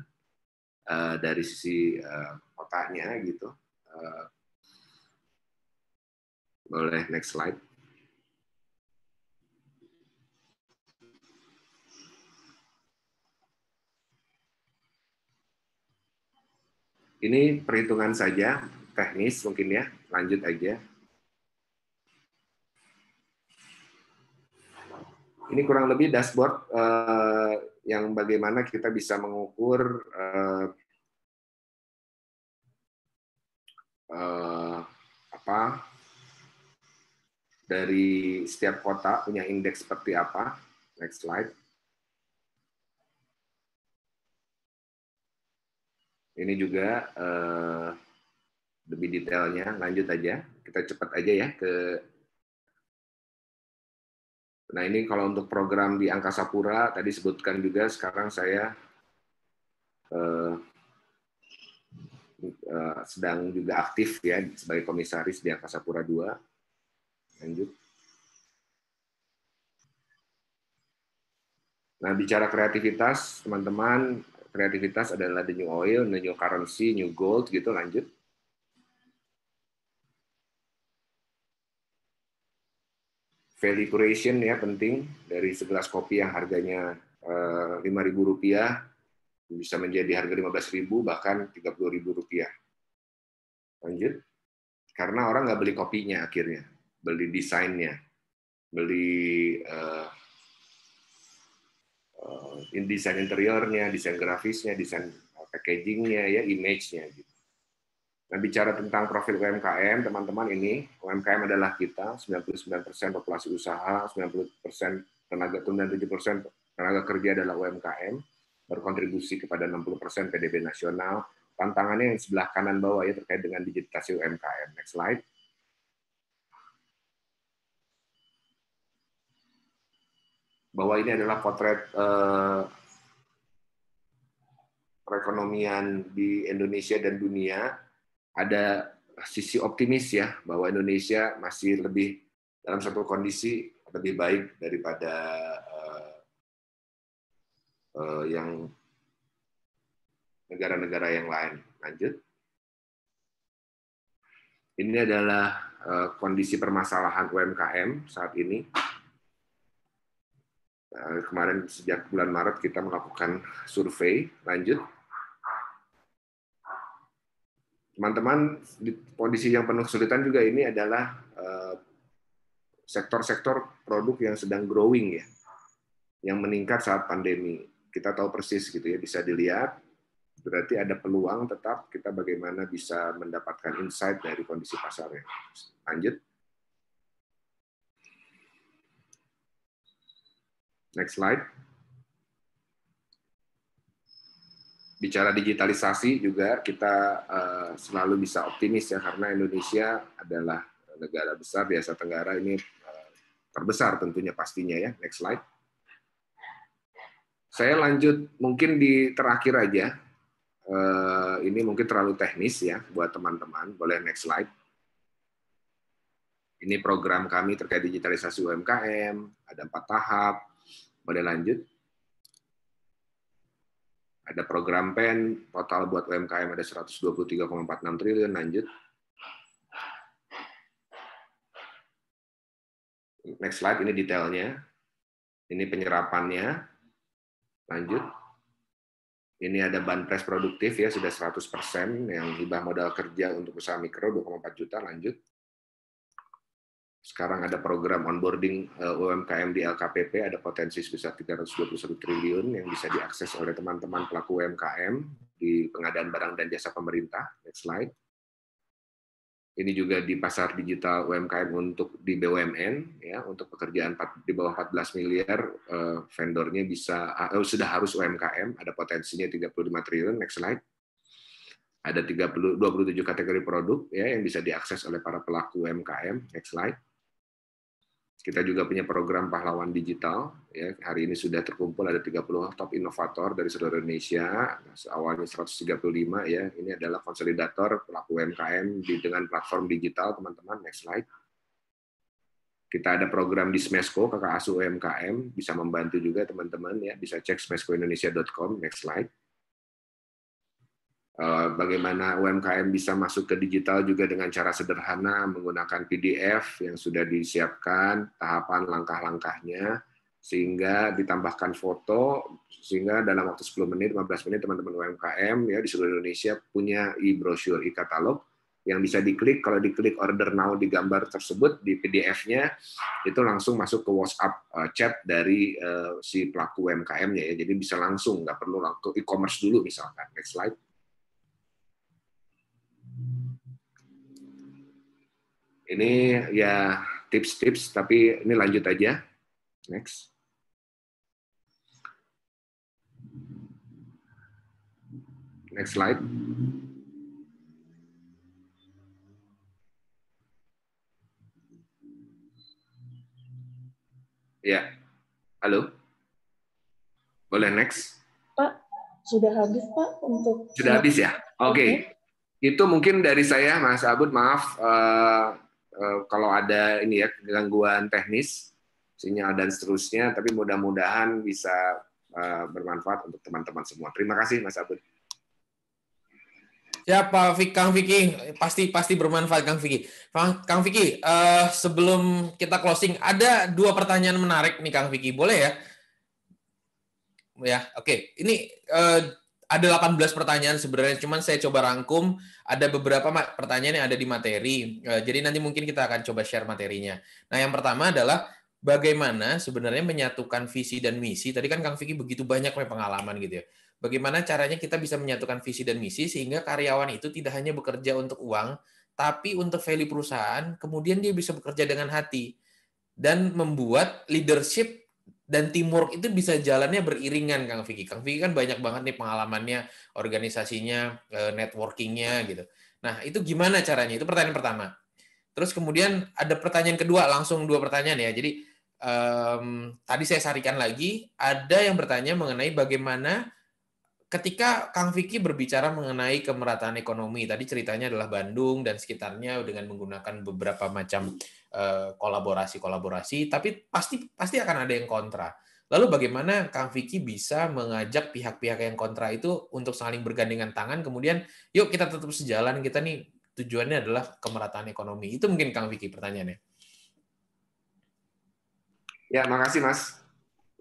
dari sisi kotanya gitu boleh next slide. Ini perhitungan saja, teknis mungkin ya. Lanjut aja. Ini kurang lebih dashboard uh, yang bagaimana kita bisa mengukur uh, uh, apa dari setiap kota punya indeks seperti apa. Next slide. Ini juga uh, lebih detailnya. Lanjut aja. Kita cepat aja ya ke Nah, ini kalau untuk program di Angkasa Pura tadi sebutkan juga sekarang saya uh, uh, sedang juga aktif ya sebagai komisaris di Angkasa Pura 2 Lanjut. Nah, bicara kreativitas, teman-teman, kreativitas adalah the new oil, the new currency, new gold, gitu, lanjut. Value creation ya penting dari segelas kopi yang harganya eh, lima ribu rupiah bisa menjadi harga lima belas ribu bahkan tiga puluh ribu rupiah. Lanjut, karena orang nggak beli kopinya akhirnya beli desainnya, beli uh, uh, desain interiornya, desain grafisnya, desain packagingnya, ya image-nya gitu. Nah, bicara tentang profil UMKM, teman-teman ini UMKM adalah kita 99% populasi usaha, 90% tenaga tunda, 7% tenaga kerja adalah UMKM berkontribusi kepada 60% PDB nasional. Tantangannya yang sebelah kanan bawah ya terkait dengan digitalisasi UMKM. Next slide. bahwa ini adalah potret eh, perekonomian di Indonesia dan dunia. Ada sisi optimis ya bahwa Indonesia masih lebih dalam satu kondisi lebih baik daripada eh, eh, yang negara-negara yang lain. Lanjut. Ini adalah eh, kondisi permasalahan UMKM saat ini. Eh, kemarin sejak bulan Maret kita melakukan survei lanjut. Teman-teman, di kondisi yang penuh kesulitan juga ini adalah eh, sektor-sektor produk yang sedang growing ya, yang meningkat saat pandemi. Kita tahu persis gitu ya, bisa dilihat. Berarti ada peluang tetap kita bagaimana bisa mendapatkan insight dari kondisi pasarnya. Lanjut. Next slide. Bicara digitalisasi juga kita eh, selalu bisa optimis ya karena Indonesia adalah negara besar di Asia Tenggara ini eh, terbesar tentunya pastinya ya. Next slide. Saya lanjut mungkin di terakhir aja. Eh, ini mungkin terlalu teknis ya buat teman-teman. Boleh next slide ini program kami terkait digitalisasi UMKM, ada empat tahap, boleh lanjut. Ada program PEN, total buat UMKM ada 123,46 triliun, lanjut. Next slide, ini detailnya. Ini penyerapannya. Lanjut. Ini ada banpres produktif ya, sudah 100% yang hibah modal kerja untuk usaha mikro 2,4 juta, lanjut. Sekarang ada program onboarding eh, UMKM di LKPP, ada potensi sebesar 321 triliun yang bisa diakses oleh teman-teman pelaku UMKM di pengadaan barang dan jasa pemerintah. Next slide. Ini juga di pasar digital UMKM untuk di BUMN ya untuk pekerjaan di bawah 14 miliar eh, vendornya bisa eh, sudah harus UMKM ada potensinya 35 triliun next slide ada 30 27 kategori produk ya yang bisa diakses oleh para pelaku UMKM next slide kita juga punya program pahlawan digital. Ya, hari ini sudah terkumpul ada 30 top inovator dari seluruh Indonesia. Awalnya 135 ya. Ini adalah konsolidator pelaku UMKM di, dengan platform digital, teman-teman. Next slide. Kita ada program di Smesco, kakak asuh UMKM, bisa membantu juga teman-teman ya. Bisa cek smescoindonesia.com. Next slide Eh, bagaimana UMKM bisa masuk ke digital juga dengan cara sederhana menggunakan PDF yang sudah disiapkan tahapan langkah-langkahnya sehingga ditambahkan foto sehingga dalam waktu 10 menit 15 menit teman-teman UMKM ya di seluruh Indonesia punya e-brosur e-katalog yang bisa diklik kalau diklik order now di gambar tersebut di PDF-nya itu langsung masuk ke WhatsApp eh, chat dari eh, si pelaku UMKM-nya ya jadi bisa langsung nggak perlu langsung e-commerce dulu misalkan next slide Ini ya tips-tips, tapi ini lanjut aja. Next. Next slide. Ya, halo. Boleh next? Pak, sudah habis Pak untuk. Sudah habis ya. Oke. Okay. Okay. Itu mungkin dari saya, Mas Abud. Maaf. Uh, Eh, kalau ada ini ya gangguan teknis sinyal dan seterusnya tapi mudah-mudahan bisa eh, bermanfaat untuk teman-teman semua. Terima kasih Mas Abud. Ya Pak Fik, Kang Vicky pasti pasti bermanfaat Kang Vicky. Kang Vicky uh, sebelum kita closing ada dua pertanyaan menarik nih Kang Vicky boleh ya? Ya oke okay. ini uh, ada 18 pertanyaan sebenarnya, cuman saya coba rangkum ada beberapa pertanyaan yang ada di materi. Eh, jadi nanti mungkin kita akan coba share materinya. Nah, yang pertama adalah bagaimana sebenarnya menyatukan visi dan misi. Tadi kan Kang Vicky begitu banyak pengalaman gitu ya. Bagaimana caranya kita bisa menyatukan visi dan misi sehingga karyawan itu tidak hanya bekerja untuk uang, tapi untuk value perusahaan, kemudian dia bisa bekerja dengan hati dan membuat leadership dan teamwork itu bisa jalannya beriringan Kang Vicky. Kang Vicky kan banyak banget nih pengalamannya, organisasinya, eh, networkingnya gitu. Nah itu gimana caranya? Itu pertanyaan pertama. Terus kemudian ada pertanyaan kedua, langsung dua pertanyaan ya. Jadi um, tadi saya sarikan lagi, ada yang bertanya mengenai bagaimana ketika Kang Vicky berbicara mengenai kemerataan ekonomi. Tadi ceritanya adalah Bandung dan sekitarnya dengan menggunakan beberapa macam Eh, kolaborasi-kolaborasi, tapi pasti pasti akan ada yang kontra. Lalu bagaimana Kang Vicky bisa mengajak pihak-pihak yang kontra itu untuk saling bergandengan tangan, kemudian yuk kita tetap sejalan, kita nih tujuannya adalah kemerataan ekonomi. Itu mungkin Kang Vicky pertanyaannya. Ya, makasih Mas.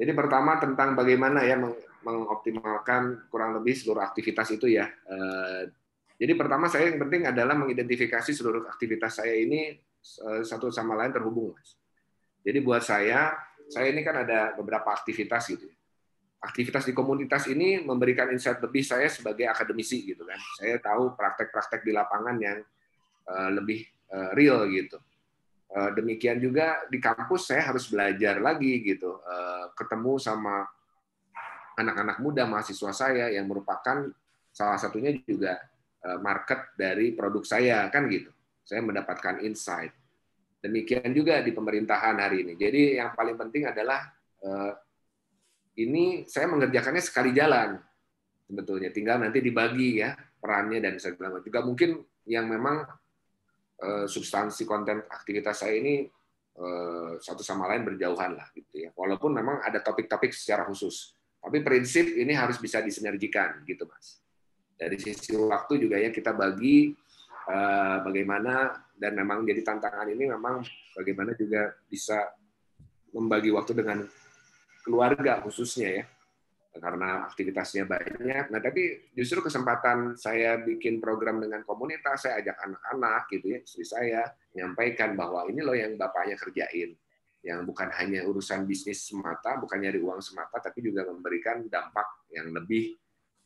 Jadi pertama tentang bagaimana ya meng mengoptimalkan kurang lebih seluruh aktivitas itu ya. Eh, jadi pertama saya yang penting adalah mengidentifikasi seluruh aktivitas saya ini Eh, satu sama lain terhubung, Mas. Jadi buat saya, saya ini kan ada beberapa aktivitas gitu. Ya. Aktivitas di komunitas ini memberikan insight lebih saya sebagai akademisi gitu kan. Saya tahu praktek-praktek di lapangan yang eh, lebih eh, real gitu. Demikian juga di kampus saya harus belajar lagi gitu, ketemu sama anak-anak muda mahasiswa saya yang merupakan salah satunya juga market dari produk saya kan gitu saya mendapatkan insight. Demikian juga di pemerintahan hari ini. Jadi yang paling penting adalah eh, ini saya mengerjakannya sekali jalan sebetulnya. Tinggal nanti dibagi ya perannya dan segala bilang Juga mungkin yang memang eh, substansi konten aktivitas saya ini eh, satu sama lain berjauhan lah gitu ya. Walaupun memang ada topik-topik secara khusus, tapi prinsip ini harus bisa disinergikan gitu mas. Dari sisi waktu juga ya kita bagi Eh, bagaimana dan memang jadi tantangan ini memang bagaimana juga bisa membagi waktu dengan keluarga khususnya ya karena aktivitasnya banyak. Nah tapi justru kesempatan saya bikin program dengan komunitas, saya ajak anak-anak gitu ya, istri saya menyampaikan bahwa ini loh yang bapaknya kerjain, yang bukan hanya urusan bisnis semata, bukan nyari uang semata, tapi juga memberikan dampak yang lebih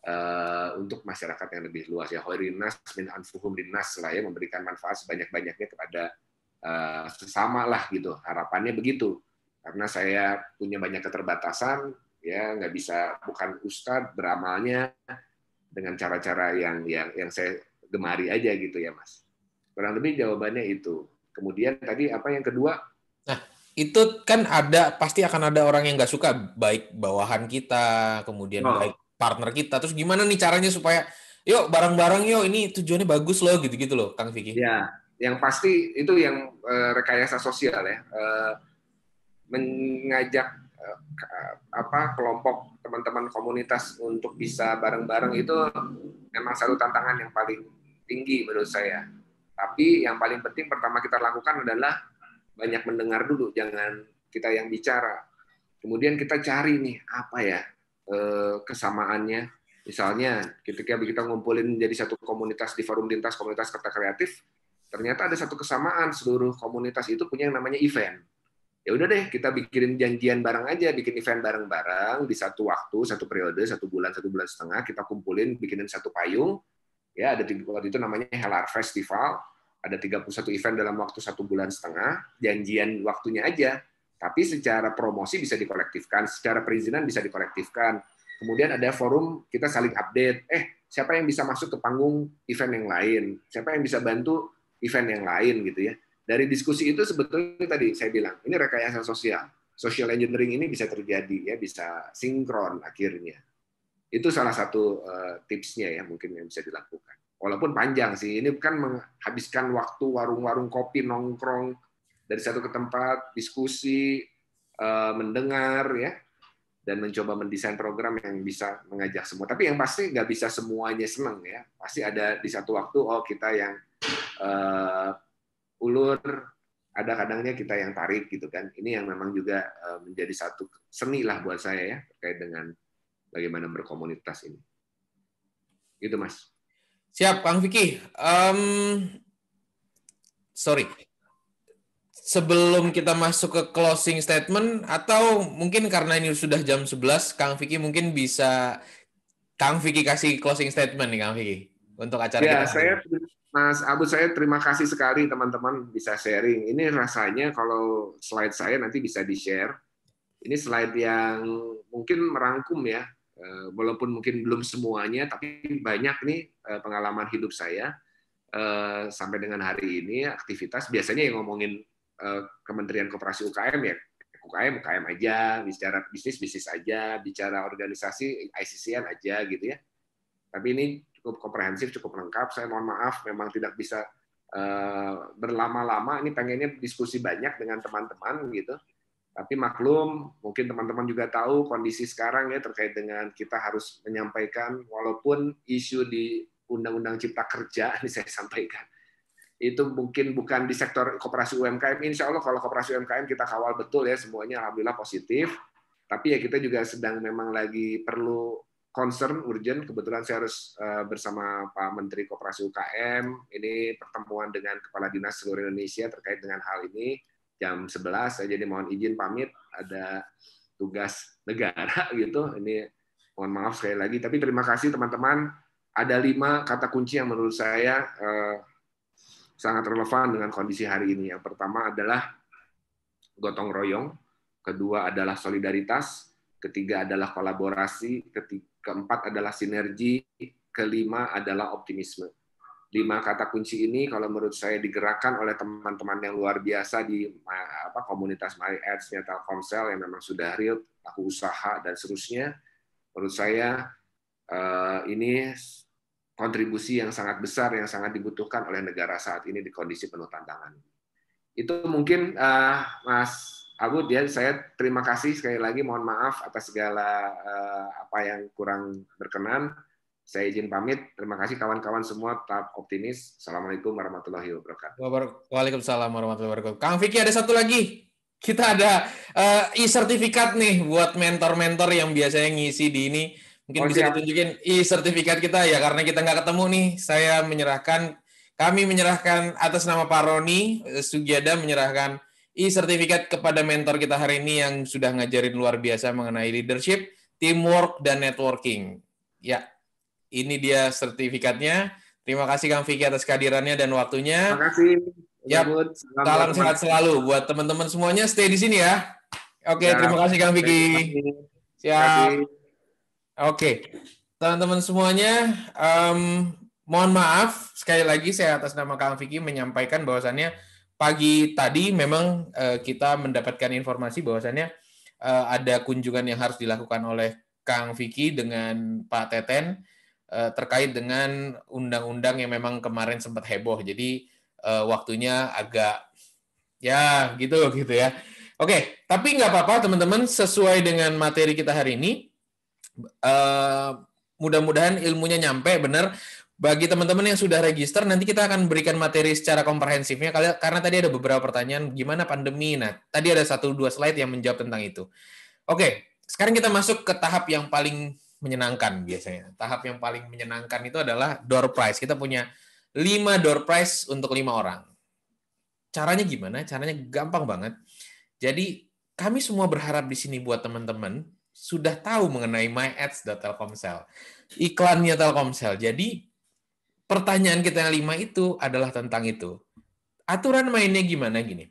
Eh, untuk masyarakat yang lebih luas ya hoirinas min anfuhum dinas lah ya memberikan manfaat sebanyak-banyaknya kepada eh, sesama lah gitu harapannya begitu karena saya punya banyak keterbatasan ya nggak bisa bukan ustadz beramalnya dengan cara-cara yang yang yang saya gemari aja gitu ya mas kurang lebih jawabannya itu kemudian tadi apa yang kedua nah itu kan ada pasti akan ada orang yang nggak suka baik bawahan kita kemudian oh. baik partner kita. Terus gimana nih caranya supaya yuk bareng-bareng yuk ini tujuannya bagus loh gitu-gitu loh Kang Vicky. Ya, yang pasti itu yang e, rekayasa sosial ya. E, mengajak eh, apa kelompok teman-teman komunitas untuk bisa bareng-bareng itu memang satu tantangan yang paling tinggi menurut saya. Tapi yang paling penting pertama kita lakukan adalah banyak mendengar dulu, jangan kita yang bicara. Kemudian kita cari nih apa ya Eh, kesamaannya. Misalnya, ketika kita ngumpulin jadi satu komunitas di forum lintas komunitas kata kreatif, ternyata ada satu kesamaan seluruh komunitas itu punya yang namanya event. Ya udah deh, kita bikin janjian bareng aja, bikin event bareng-bareng di satu waktu, satu periode, satu bulan, satu bulan setengah, kita kumpulin, bikinin satu payung. Ya, ada waktu itu namanya Helar Festival, ada 31 event dalam waktu satu bulan setengah, janjian waktunya aja tapi secara promosi bisa dikolektifkan, secara perizinan bisa dikolektifkan. Kemudian ada forum kita saling update. Eh, siapa yang bisa masuk ke panggung event yang lain? Siapa yang bisa bantu event yang lain gitu ya? Dari diskusi itu sebetulnya tadi saya bilang, ini rekayasa sosial. Social engineering ini bisa terjadi ya, bisa sinkron akhirnya. Itu salah satu eh, tipsnya ya mungkin yang bisa dilakukan. Walaupun panjang sih, ini kan menghabiskan waktu warung-warung kopi nongkrong dari satu ke tempat, diskusi, eh, mendengar ya, dan mencoba mendesain program yang bisa mengajak semua. Tapi yang pasti nggak bisa semuanya seneng ya. Pasti ada di satu waktu oh kita yang uh, ulur, ada kadangnya kita yang tarik gitu kan. Ini yang memang juga eh, menjadi satu seni lah buat saya ya terkait dengan bagaimana berkomunitas ini. Gitu mas. Siap, Kang Vicky. Um, sorry, sebelum kita masuk ke closing statement atau mungkin karena ini sudah jam 11 Kang Vicky mungkin bisa Kang Vicky kasih closing statement nih Kang Vicky untuk acara ya, kita. saya Mas Abu saya terima kasih sekali teman-teman bisa sharing. Ini rasanya kalau slide saya nanti bisa di-share. Ini slide yang mungkin merangkum ya, eh, walaupun mungkin belum semuanya, tapi banyak nih eh, pengalaman hidup saya eh, sampai dengan hari ini aktivitas biasanya yang ngomongin Eh, Kementerian Koperasi UKM ya UKM UKM aja, bicara bisnis bisnis aja, bicara organisasi ICCN aja gitu ya. Tapi ini cukup komprehensif, cukup lengkap. Saya mohon maaf memang tidak bisa eh, berlama-lama. Ini pengennya diskusi banyak dengan teman-teman gitu. Tapi maklum, mungkin teman-teman juga tahu kondisi sekarang ya terkait dengan kita harus menyampaikan walaupun isu di Undang-Undang Cipta Kerja ini saya sampaikan itu mungkin bukan di sektor koperasi UMKM. Insya Allah kalau koperasi UMKM kita kawal betul ya semuanya, alhamdulillah positif. Tapi ya kita juga sedang memang lagi perlu concern urgent. Kebetulan saya harus eh, bersama Pak Menteri Koperasi UKM. Ini pertemuan dengan Kepala Dinas seluruh Indonesia terkait dengan hal ini jam 11. Saya jadi mohon izin pamit. Ada tugas negara gitu. Ini mohon maaf sekali lagi. Tapi terima kasih teman-teman. Ada lima kata kunci yang menurut saya eh, sangat relevan dengan kondisi hari ini. Yang pertama adalah gotong royong, kedua adalah solidaritas, ketiga adalah kolaborasi, keempat adalah sinergi, kelima adalah optimisme. Lima kata kunci ini kalau menurut saya digerakkan oleh teman-teman yang luar biasa di apa, komunitas My Ads-nya Telkomsel yang memang sudah real, aku usaha, dan seterusnya. Menurut saya eh, ini kontribusi yang sangat besar yang sangat dibutuhkan oleh negara saat ini di kondisi penuh tantangan. Itu mungkin uh, Mas Agud ya saya terima kasih sekali lagi mohon maaf atas segala uh, apa yang kurang berkenan. Saya izin pamit. Terima kasih kawan-kawan semua tetap optimis. Assalamualaikum warahmatullahi wabarakatuh. Waalaikumsalam warahmatullahi wabarakatuh. Kang Vicky ada satu lagi kita ada uh, e-sertifikat nih buat mentor-mentor yang biasanya ngisi di ini Mungkin oh, bisa siap. ditunjukin i sertifikat kita ya karena kita nggak ketemu nih. Saya menyerahkan kami menyerahkan atas nama Pak Roni eh, Sugiada menyerahkan i sertifikat kepada mentor kita hari ini yang sudah ngajarin luar biasa mengenai leadership, teamwork dan networking. Ya. Ini dia sertifikatnya. Terima kasih Kang Vicky atas kehadirannya dan waktunya. Terima kasih. Ya, salam, salam sehat selalu buat teman-teman semuanya. Stay di sini ya. Oke, ya. terima kasih Kang Vicky. Siap. Oke, teman-teman semuanya, um, mohon maaf sekali lagi saya atas nama Kang Vicky menyampaikan bahwasannya pagi tadi memang uh, kita mendapatkan informasi bahwasannya uh, ada kunjungan yang harus dilakukan oleh Kang Vicky dengan Pak Teten uh, terkait dengan undang-undang yang memang kemarin sempat heboh. Jadi uh, waktunya agak ya gitu gitu ya. Oke, tapi nggak apa-apa teman-teman sesuai dengan materi kita hari ini Uh, mudah-mudahan ilmunya nyampe bener bagi teman-teman yang sudah register nanti kita akan berikan materi secara komprehensifnya karena tadi ada beberapa pertanyaan gimana pandemi nah tadi ada satu dua slide yang menjawab tentang itu oke sekarang kita masuk ke tahap yang paling menyenangkan biasanya tahap yang paling menyenangkan itu adalah door prize kita punya lima door prize untuk lima orang caranya gimana caranya gampang banget jadi kami semua berharap di sini buat teman-teman sudah tahu mengenai My Ads Telkomsel. Iklannya Telkomsel. Jadi pertanyaan kita yang lima itu adalah tentang itu. Aturan mainnya gimana gini?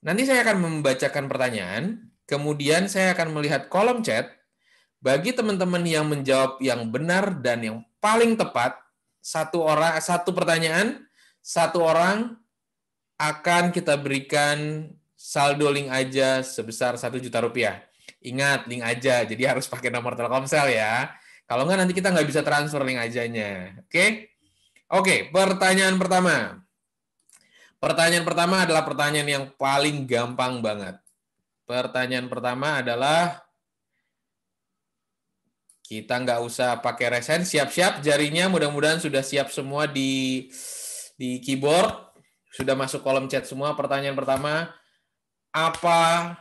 Nanti saya akan membacakan pertanyaan, kemudian saya akan melihat kolom chat. Bagi teman-teman yang menjawab yang benar dan yang paling tepat, satu orang satu pertanyaan, satu orang akan kita berikan saldo link aja sebesar satu juta rupiah. Ingat, link aja. Jadi harus pakai nomor Telkomsel ya. Kalau nggak nanti kita nggak bisa transfer link ajanya. Oke? Okay? Oke, okay, pertanyaan pertama. Pertanyaan pertama adalah pertanyaan yang paling gampang banget. Pertanyaan pertama adalah kita nggak usah pakai resen, siap-siap jarinya mudah-mudahan sudah siap semua di di keyboard, sudah masuk kolom chat semua. Pertanyaan pertama, apa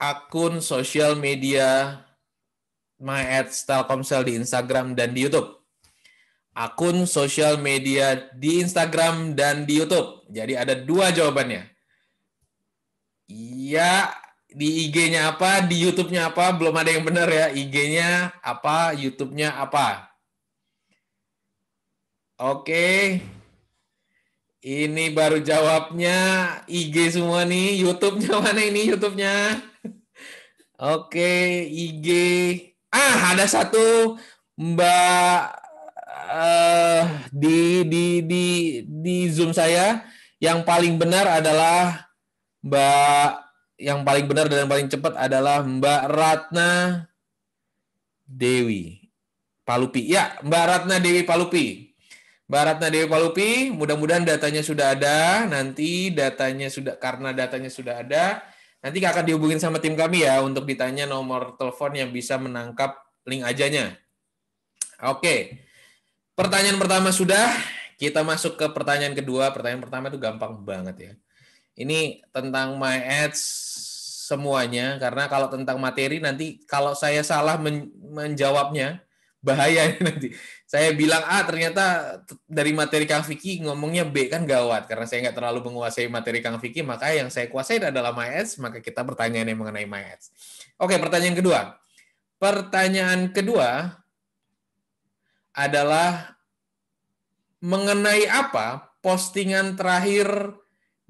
akun sosial media My Ads Telkomsel di Instagram dan di YouTube. Akun sosial media di Instagram dan di YouTube. Jadi ada dua jawabannya. Iya, di IG-nya apa, di YouTube-nya apa, belum ada yang benar ya. IG-nya apa, YouTube-nya apa. Oke. Ini baru jawabnya IG semua nih, YouTube-nya mana ini YouTube-nya? Oke, IG. Ah, ada satu Mbak uh, di di di di Zoom saya yang paling benar adalah Mbak yang paling benar dan paling cepat adalah Mbak Ratna Dewi Palupi. Ya, Mbak Ratna Dewi Palupi. Barat Nadeo Palupi, mudah-mudahan datanya sudah ada. Nanti datanya sudah karena datanya sudah ada, nanti akan dihubungin sama tim kami ya untuk ditanya nomor telepon yang bisa menangkap link ajanya. Oke. Pertanyaan pertama sudah, kita masuk ke pertanyaan kedua. Pertanyaan pertama itu gampang banget ya. Ini tentang my ads semuanya karena kalau tentang materi nanti kalau saya salah menjawabnya bahaya nanti saya bilang A ah, ternyata dari materi Kang Vicky ngomongnya B kan gawat karena saya nggak terlalu menguasai materi Kang Vicky maka yang saya kuasai adalah MyAds maka kita bertanya pertanyaannya mengenai MyAds. Oke, pertanyaan kedua. Pertanyaan kedua adalah mengenai apa postingan terakhir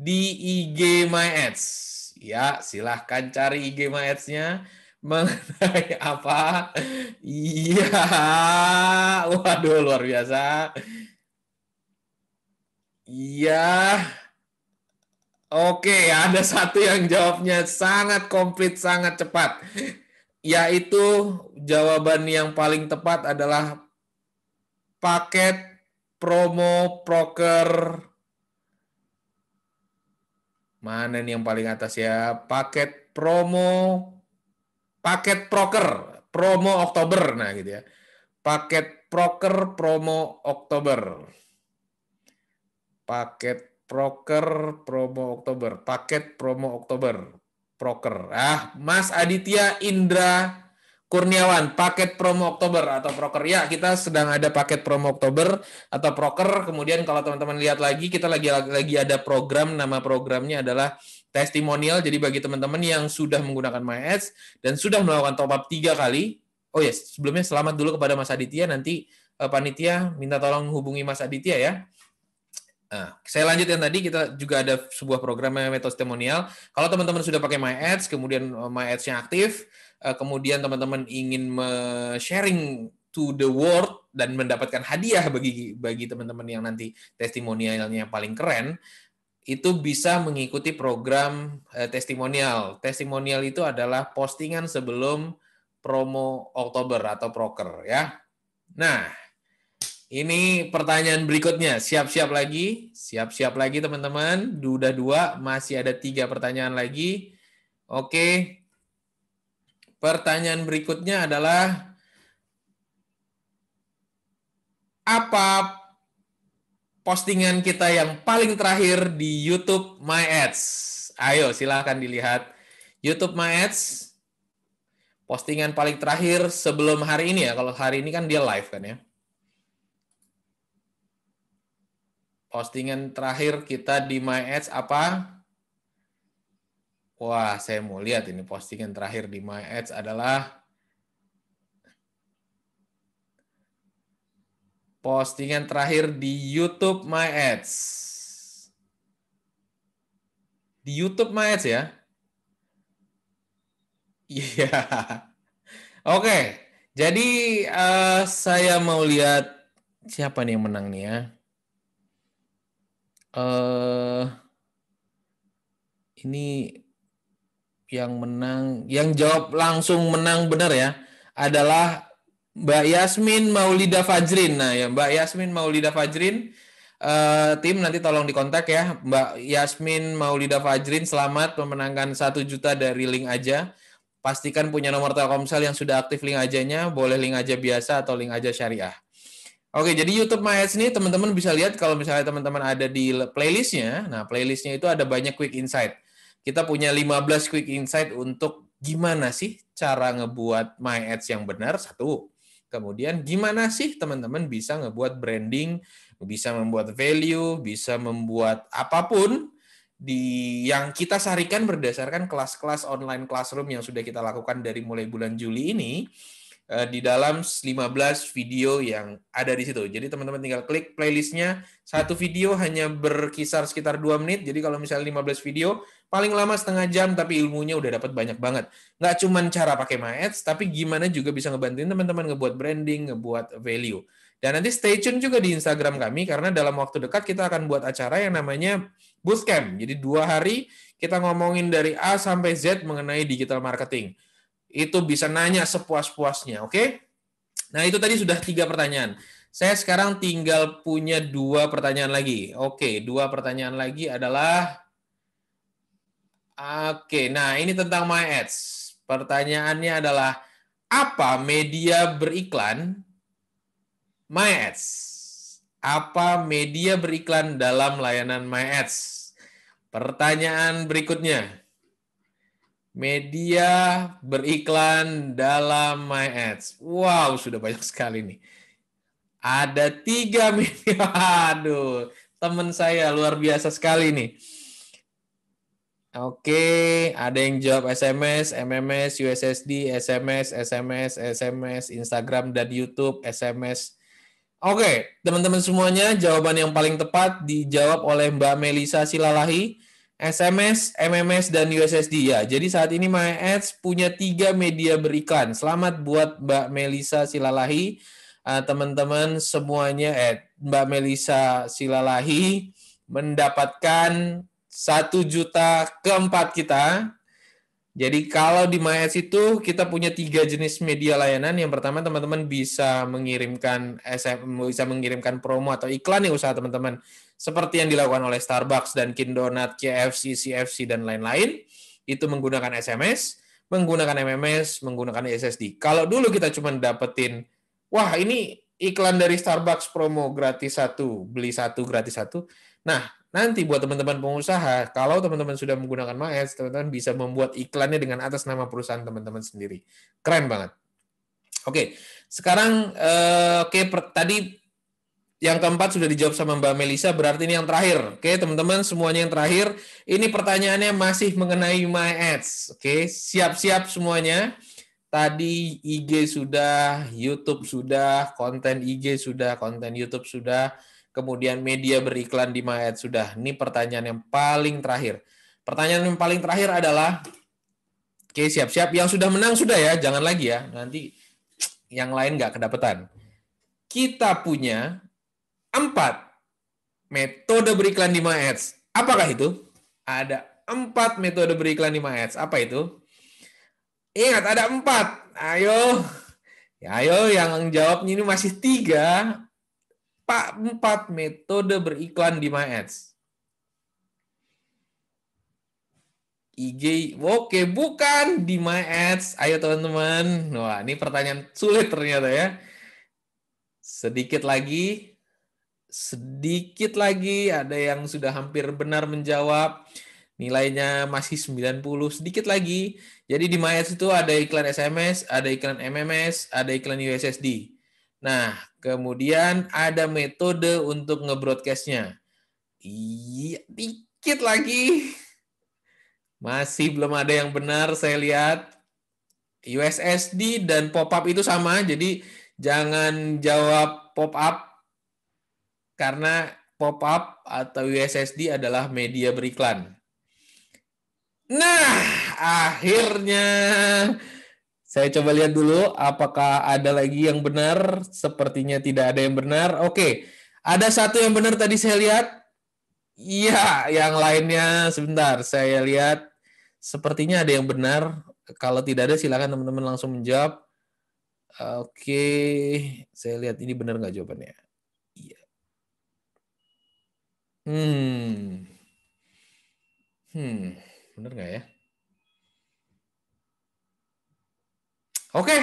di IG MyAds. Ya, silahkan cari IG MyAds-nya mengenai apa? Iya, waduh luar biasa. Iya. Oke, ada satu yang jawabnya sangat komplit, sangat cepat. Yaitu jawaban yang paling tepat adalah paket promo proker mana nih yang paling atas ya? Paket promo paket proker promo Oktober nah gitu ya paket proker promo Oktober paket proker promo Oktober paket promo Oktober proker ah Mas Aditya Indra Kurniawan, paket promo Oktober atau proker. Ya, kita sedang ada paket promo Oktober atau proker. Kemudian kalau teman-teman lihat lagi, kita lagi lagi ada program, nama programnya adalah testimonial. Jadi bagi teman-teman yang sudah menggunakan My Ads dan sudah melakukan top up tiga kali, oh yes, sebelumnya selamat dulu kepada Mas Aditya. Nanti uh, panitia minta tolong hubungi Mas Aditya ya. Nah, saya yang tadi kita juga ada sebuah program metode testimonial. Kalau teman-teman sudah pakai My Ads, kemudian eh, My Ads-nya aktif, eh, kemudian teman-teman ingin sharing to the world dan mendapatkan hadiah bagi bagi teman-teman yang nanti testimonialnya paling keren, itu bisa mengikuti program eh, testimonial. Testimonial itu adalah postingan sebelum promo Oktober atau proker ya. Nah, ini pertanyaan berikutnya. Siap-siap lagi, siap-siap lagi teman-teman. Udah dua, masih ada tiga pertanyaan lagi. Oke. Pertanyaan berikutnya adalah apa postingan kita yang paling terakhir di YouTube My Ads. Ayo silahkan dilihat YouTube My Ads. Postingan paling terakhir sebelum hari ini ya. Kalau hari ini kan dia live kan ya. Postingan terakhir kita di My Ads apa? Wah, saya mau lihat ini postingan terakhir di My Ads adalah postingan terakhir di YouTube My Ads. Di YouTube My Ads ya? Iya. Yeah. Oke. Okay. Jadi uh, saya mau lihat siapa nih yang menang nih ya. Uh, ini yang menang, yang jawab langsung menang benar ya adalah Mbak Yasmin Maulida Fajrin. Nah, ya Mbak Yasmin Maulida Fajrin Uh, tim nanti tolong dikontak ya Mbak Yasmin Maulida Fajrin selamat memenangkan satu juta dari link aja pastikan punya nomor Telkomsel yang sudah aktif link ajanya boleh link aja biasa atau link aja syariah Oke, jadi YouTube My Ads ini teman-teman bisa lihat kalau misalnya teman-teman ada di playlistnya. Nah, playlistnya itu ada banyak quick insight. Kita punya 15 quick insight untuk gimana sih cara ngebuat My Ads yang benar, satu. Kemudian gimana sih teman-teman bisa ngebuat branding, bisa membuat value, bisa membuat apapun di yang kita sarikan berdasarkan kelas-kelas online classroom yang sudah kita lakukan dari mulai bulan Juli ini eh, di dalam 15 video yang ada di situ. Jadi teman-teman tinggal klik playlistnya. Satu video hanya berkisar sekitar 2 menit. Jadi kalau misalnya 15 video, paling lama setengah jam tapi ilmunya udah dapat banyak banget nggak cuman cara pakai maets tapi gimana juga bisa ngebantuin teman-teman ngebuat branding ngebuat value dan nanti stay tune juga di Instagram kami karena dalam waktu dekat kita akan buat acara yang namanya bootcamp jadi dua hari kita ngomongin dari A sampai Z mengenai digital marketing itu bisa nanya sepuas-puasnya oke okay? nah itu tadi sudah tiga pertanyaan saya sekarang tinggal punya dua pertanyaan lagi. Oke, dua pertanyaan lagi adalah Oke, nah ini tentang My Ads. Pertanyaannya adalah apa media beriklan My Ads? Apa media beriklan dalam layanan My Ads? Pertanyaan berikutnya. Media beriklan dalam My Ads. Wow, sudah banyak sekali nih. Ada tiga media. Aduh, teman saya luar biasa sekali nih Oke, ada yang jawab SMS, MMS, USSD, SMS, SMS, SMS, Instagram dan YouTube, SMS. Oke, teman-teman semuanya, jawaban yang paling tepat dijawab oleh Mbak Melisa Silalahi, SMS, MMS dan USSD ya. Jadi saat ini My Ads punya tiga media berikan. Selamat buat Mbak Melisa Silalahi, eh, teman-teman semuanya, eh, Mbak Melisa Silalahi mendapatkan satu juta keempat kita. Jadi kalau di MyAds itu kita punya tiga jenis media layanan. Yang pertama teman-teman bisa mengirimkan SM, bisa mengirimkan promo atau iklan nih ya, usaha teman-teman. Seperti yang dilakukan oleh Starbucks dan Kin Donat, KFC, CFC dan lain-lain. Itu menggunakan SMS, menggunakan MMS, menggunakan SSD. Kalau dulu kita cuma dapetin, wah ini iklan dari Starbucks promo gratis satu, beli satu gratis satu. Nah, Nanti buat teman-teman pengusaha, kalau teman-teman sudah menggunakan MyAds, teman-teman bisa membuat iklannya dengan atas nama perusahaan teman-teman sendiri. Keren banget. Oke, sekarang eh, oke okay, tadi yang keempat sudah dijawab sama Mbak Melisa, berarti ini yang terakhir. Oke, teman-teman semuanya yang terakhir. Ini pertanyaannya masih mengenai MyAds. Oke, siap-siap semuanya. Tadi IG sudah, YouTube sudah, konten IG sudah, konten YouTube sudah kemudian media beriklan di Maed sudah. Ini pertanyaan yang paling terakhir. Pertanyaan yang paling terakhir adalah Oke, siap-siap. Yang sudah menang sudah ya, jangan lagi ya. Nanti yang lain nggak kedapetan. Kita punya empat metode beriklan di Ads. Apakah itu? Ada empat metode beriklan di Ads. Apa itu? Ingat, ada empat. Ayo. Ya, ayo yang jawabnya ini masih tiga empat metode beriklan di My Ads. IG, oke bukan di My Ads. Ayo teman-teman. Wah, ini pertanyaan sulit ternyata ya. Sedikit lagi, sedikit lagi ada yang sudah hampir benar menjawab. Nilainya masih 90, sedikit lagi. Jadi di My Ads itu ada iklan SMS, ada iklan MMS, ada iklan USSD Nah, kemudian ada metode untuk nge-broadcastnya. Iya, dikit lagi. Masih belum ada yang benar saya lihat. USSD dan pop-up itu sama, jadi jangan jawab pop-up karena pop-up atau USSD adalah media beriklan. Nah, akhirnya saya coba lihat dulu apakah ada lagi yang benar. Sepertinya tidak ada yang benar. Oke, ada satu yang benar tadi saya lihat. Iya, yang lainnya sebentar saya lihat. Sepertinya ada yang benar. Kalau tidak ada silakan teman-teman langsung menjawab. Oke, saya lihat ini benar nggak jawabannya? Iya. Hmm. Hmm, benar nggak ya? Oke. Okay.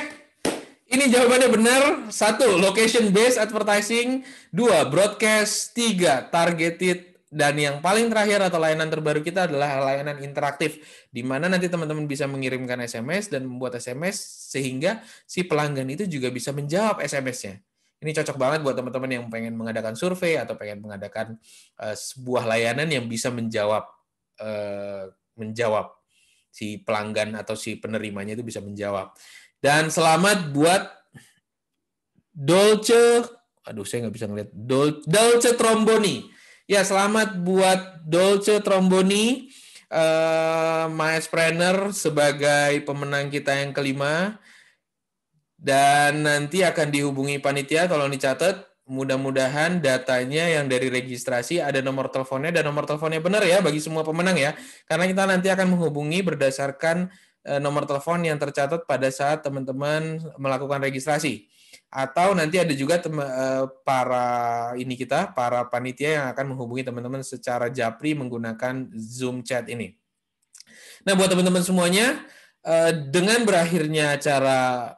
Ini jawabannya benar. Satu, location based advertising. Dua, broadcast. Tiga, targeted. Dan yang paling terakhir atau layanan terbaru kita adalah layanan interaktif, di mana nanti teman-teman bisa mengirimkan SMS dan membuat SMS sehingga si pelanggan itu juga bisa menjawab SMS-nya. Ini cocok banget buat teman-teman yang pengen mengadakan survei atau pengen mengadakan uh, sebuah layanan yang bisa menjawab uh, menjawab si pelanggan atau si penerimanya itu bisa menjawab. Dan selamat buat Dolce, aduh saya nggak bisa ngeliat, Dol, Dolce Tromboni. Ya selamat buat Dolce Tromboni, uh, eh, Maestpreneur sebagai pemenang kita yang kelima. Dan nanti akan dihubungi panitia, tolong dicatat. Mudah-mudahan datanya yang dari registrasi ada nomor teleponnya dan nomor teleponnya benar ya bagi semua pemenang ya. Karena kita nanti akan menghubungi berdasarkan Eh, nomor telepon yang tercatat pada saat teman-teman melakukan registrasi. Atau nanti ada juga eh, para ini kita, para panitia yang akan menghubungi teman-teman secara japri menggunakan Zoom chat ini. Nah, buat teman-teman semuanya, eh, dengan berakhirnya acara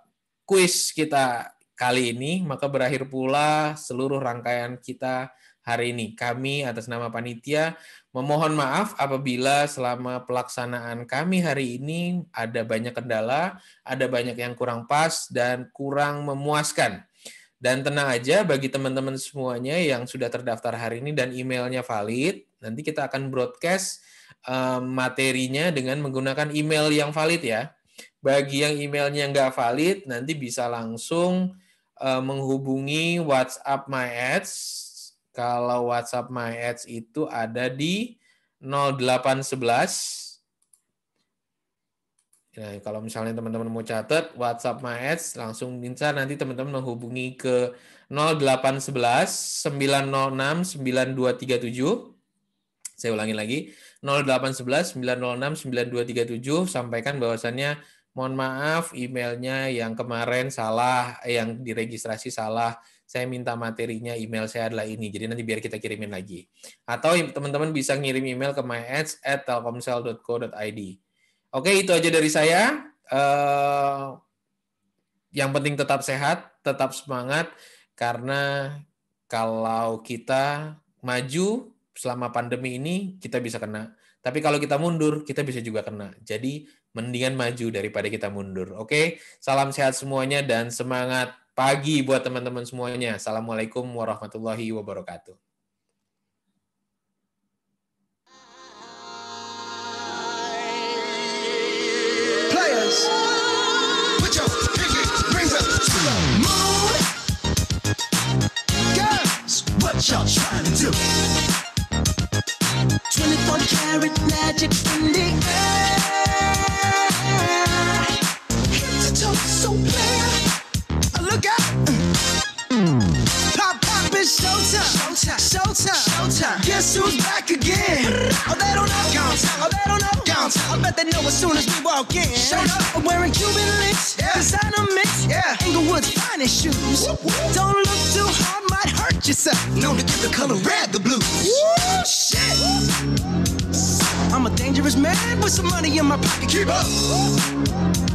kuis kita kali ini, maka berakhir pula seluruh rangkaian kita hari ini. Kami atas nama panitia memohon maaf apabila selama pelaksanaan kami hari ini ada banyak kendala, ada banyak yang kurang pas dan kurang memuaskan. Dan tenang aja bagi teman-teman semuanya yang sudah terdaftar hari ini dan emailnya valid, nanti kita akan broadcast eh, materinya dengan menggunakan email yang valid ya. Bagi yang emailnya nggak valid, nanti bisa langsung eh, menghubungi WhatsApp My Ads kalau WhatsApp My Ads itu ada di 0811 Nah, kalau misalnya teman-teman mau catat WhatsApp My Ads, langsung bisa nanti teman-teman menghubungi ke 0811 906 9237. Saya ulangi lagi, 0811 906 9237. Sampaikan bahwasannya mohon maaf emailnya yang kemarin salah, eh, yang diregistrasi salah saya minta materinya email saya adalah ini. Jadi nanti biar kita kirimin lagi. Atau teman-teman bisa ngirim email ke myads@telkomsel.co.id. Oke, itu aja dari saya. Eh, yang penting tetap sehat, tetap semangat karena kalau kita maju selama pandemi ini kita bisa kena. Tapi kalau kita mundur, kita bisa juga kena. Jadi mendingan maju daripada kita mundur. Oke, salam sehat semuanya dan semangat pagi buat teman-teman semuanya. Assalamualaikum warahmatullahi wabarakatuh. Put your pinky rings up to the moon. Girls, what y'all trying to do? 24 karat magic in the air. Showtime, showtime, showtime, showtime. Guess who's back again? oh, they don't know. Counts. Oh, they don't know. Counts. I bet they know as soon as we walk in. Show up. I'm wearing Cuban links. Yeah. Designer mix. Yeah. Inglewood's finest shoes. Whoop, whoop. Don't look too hard, might hurt yourself. Known to give the color red the blues. Woo, shit. Whoop. I'm a dangerous man with some money in my pocket. Keep up.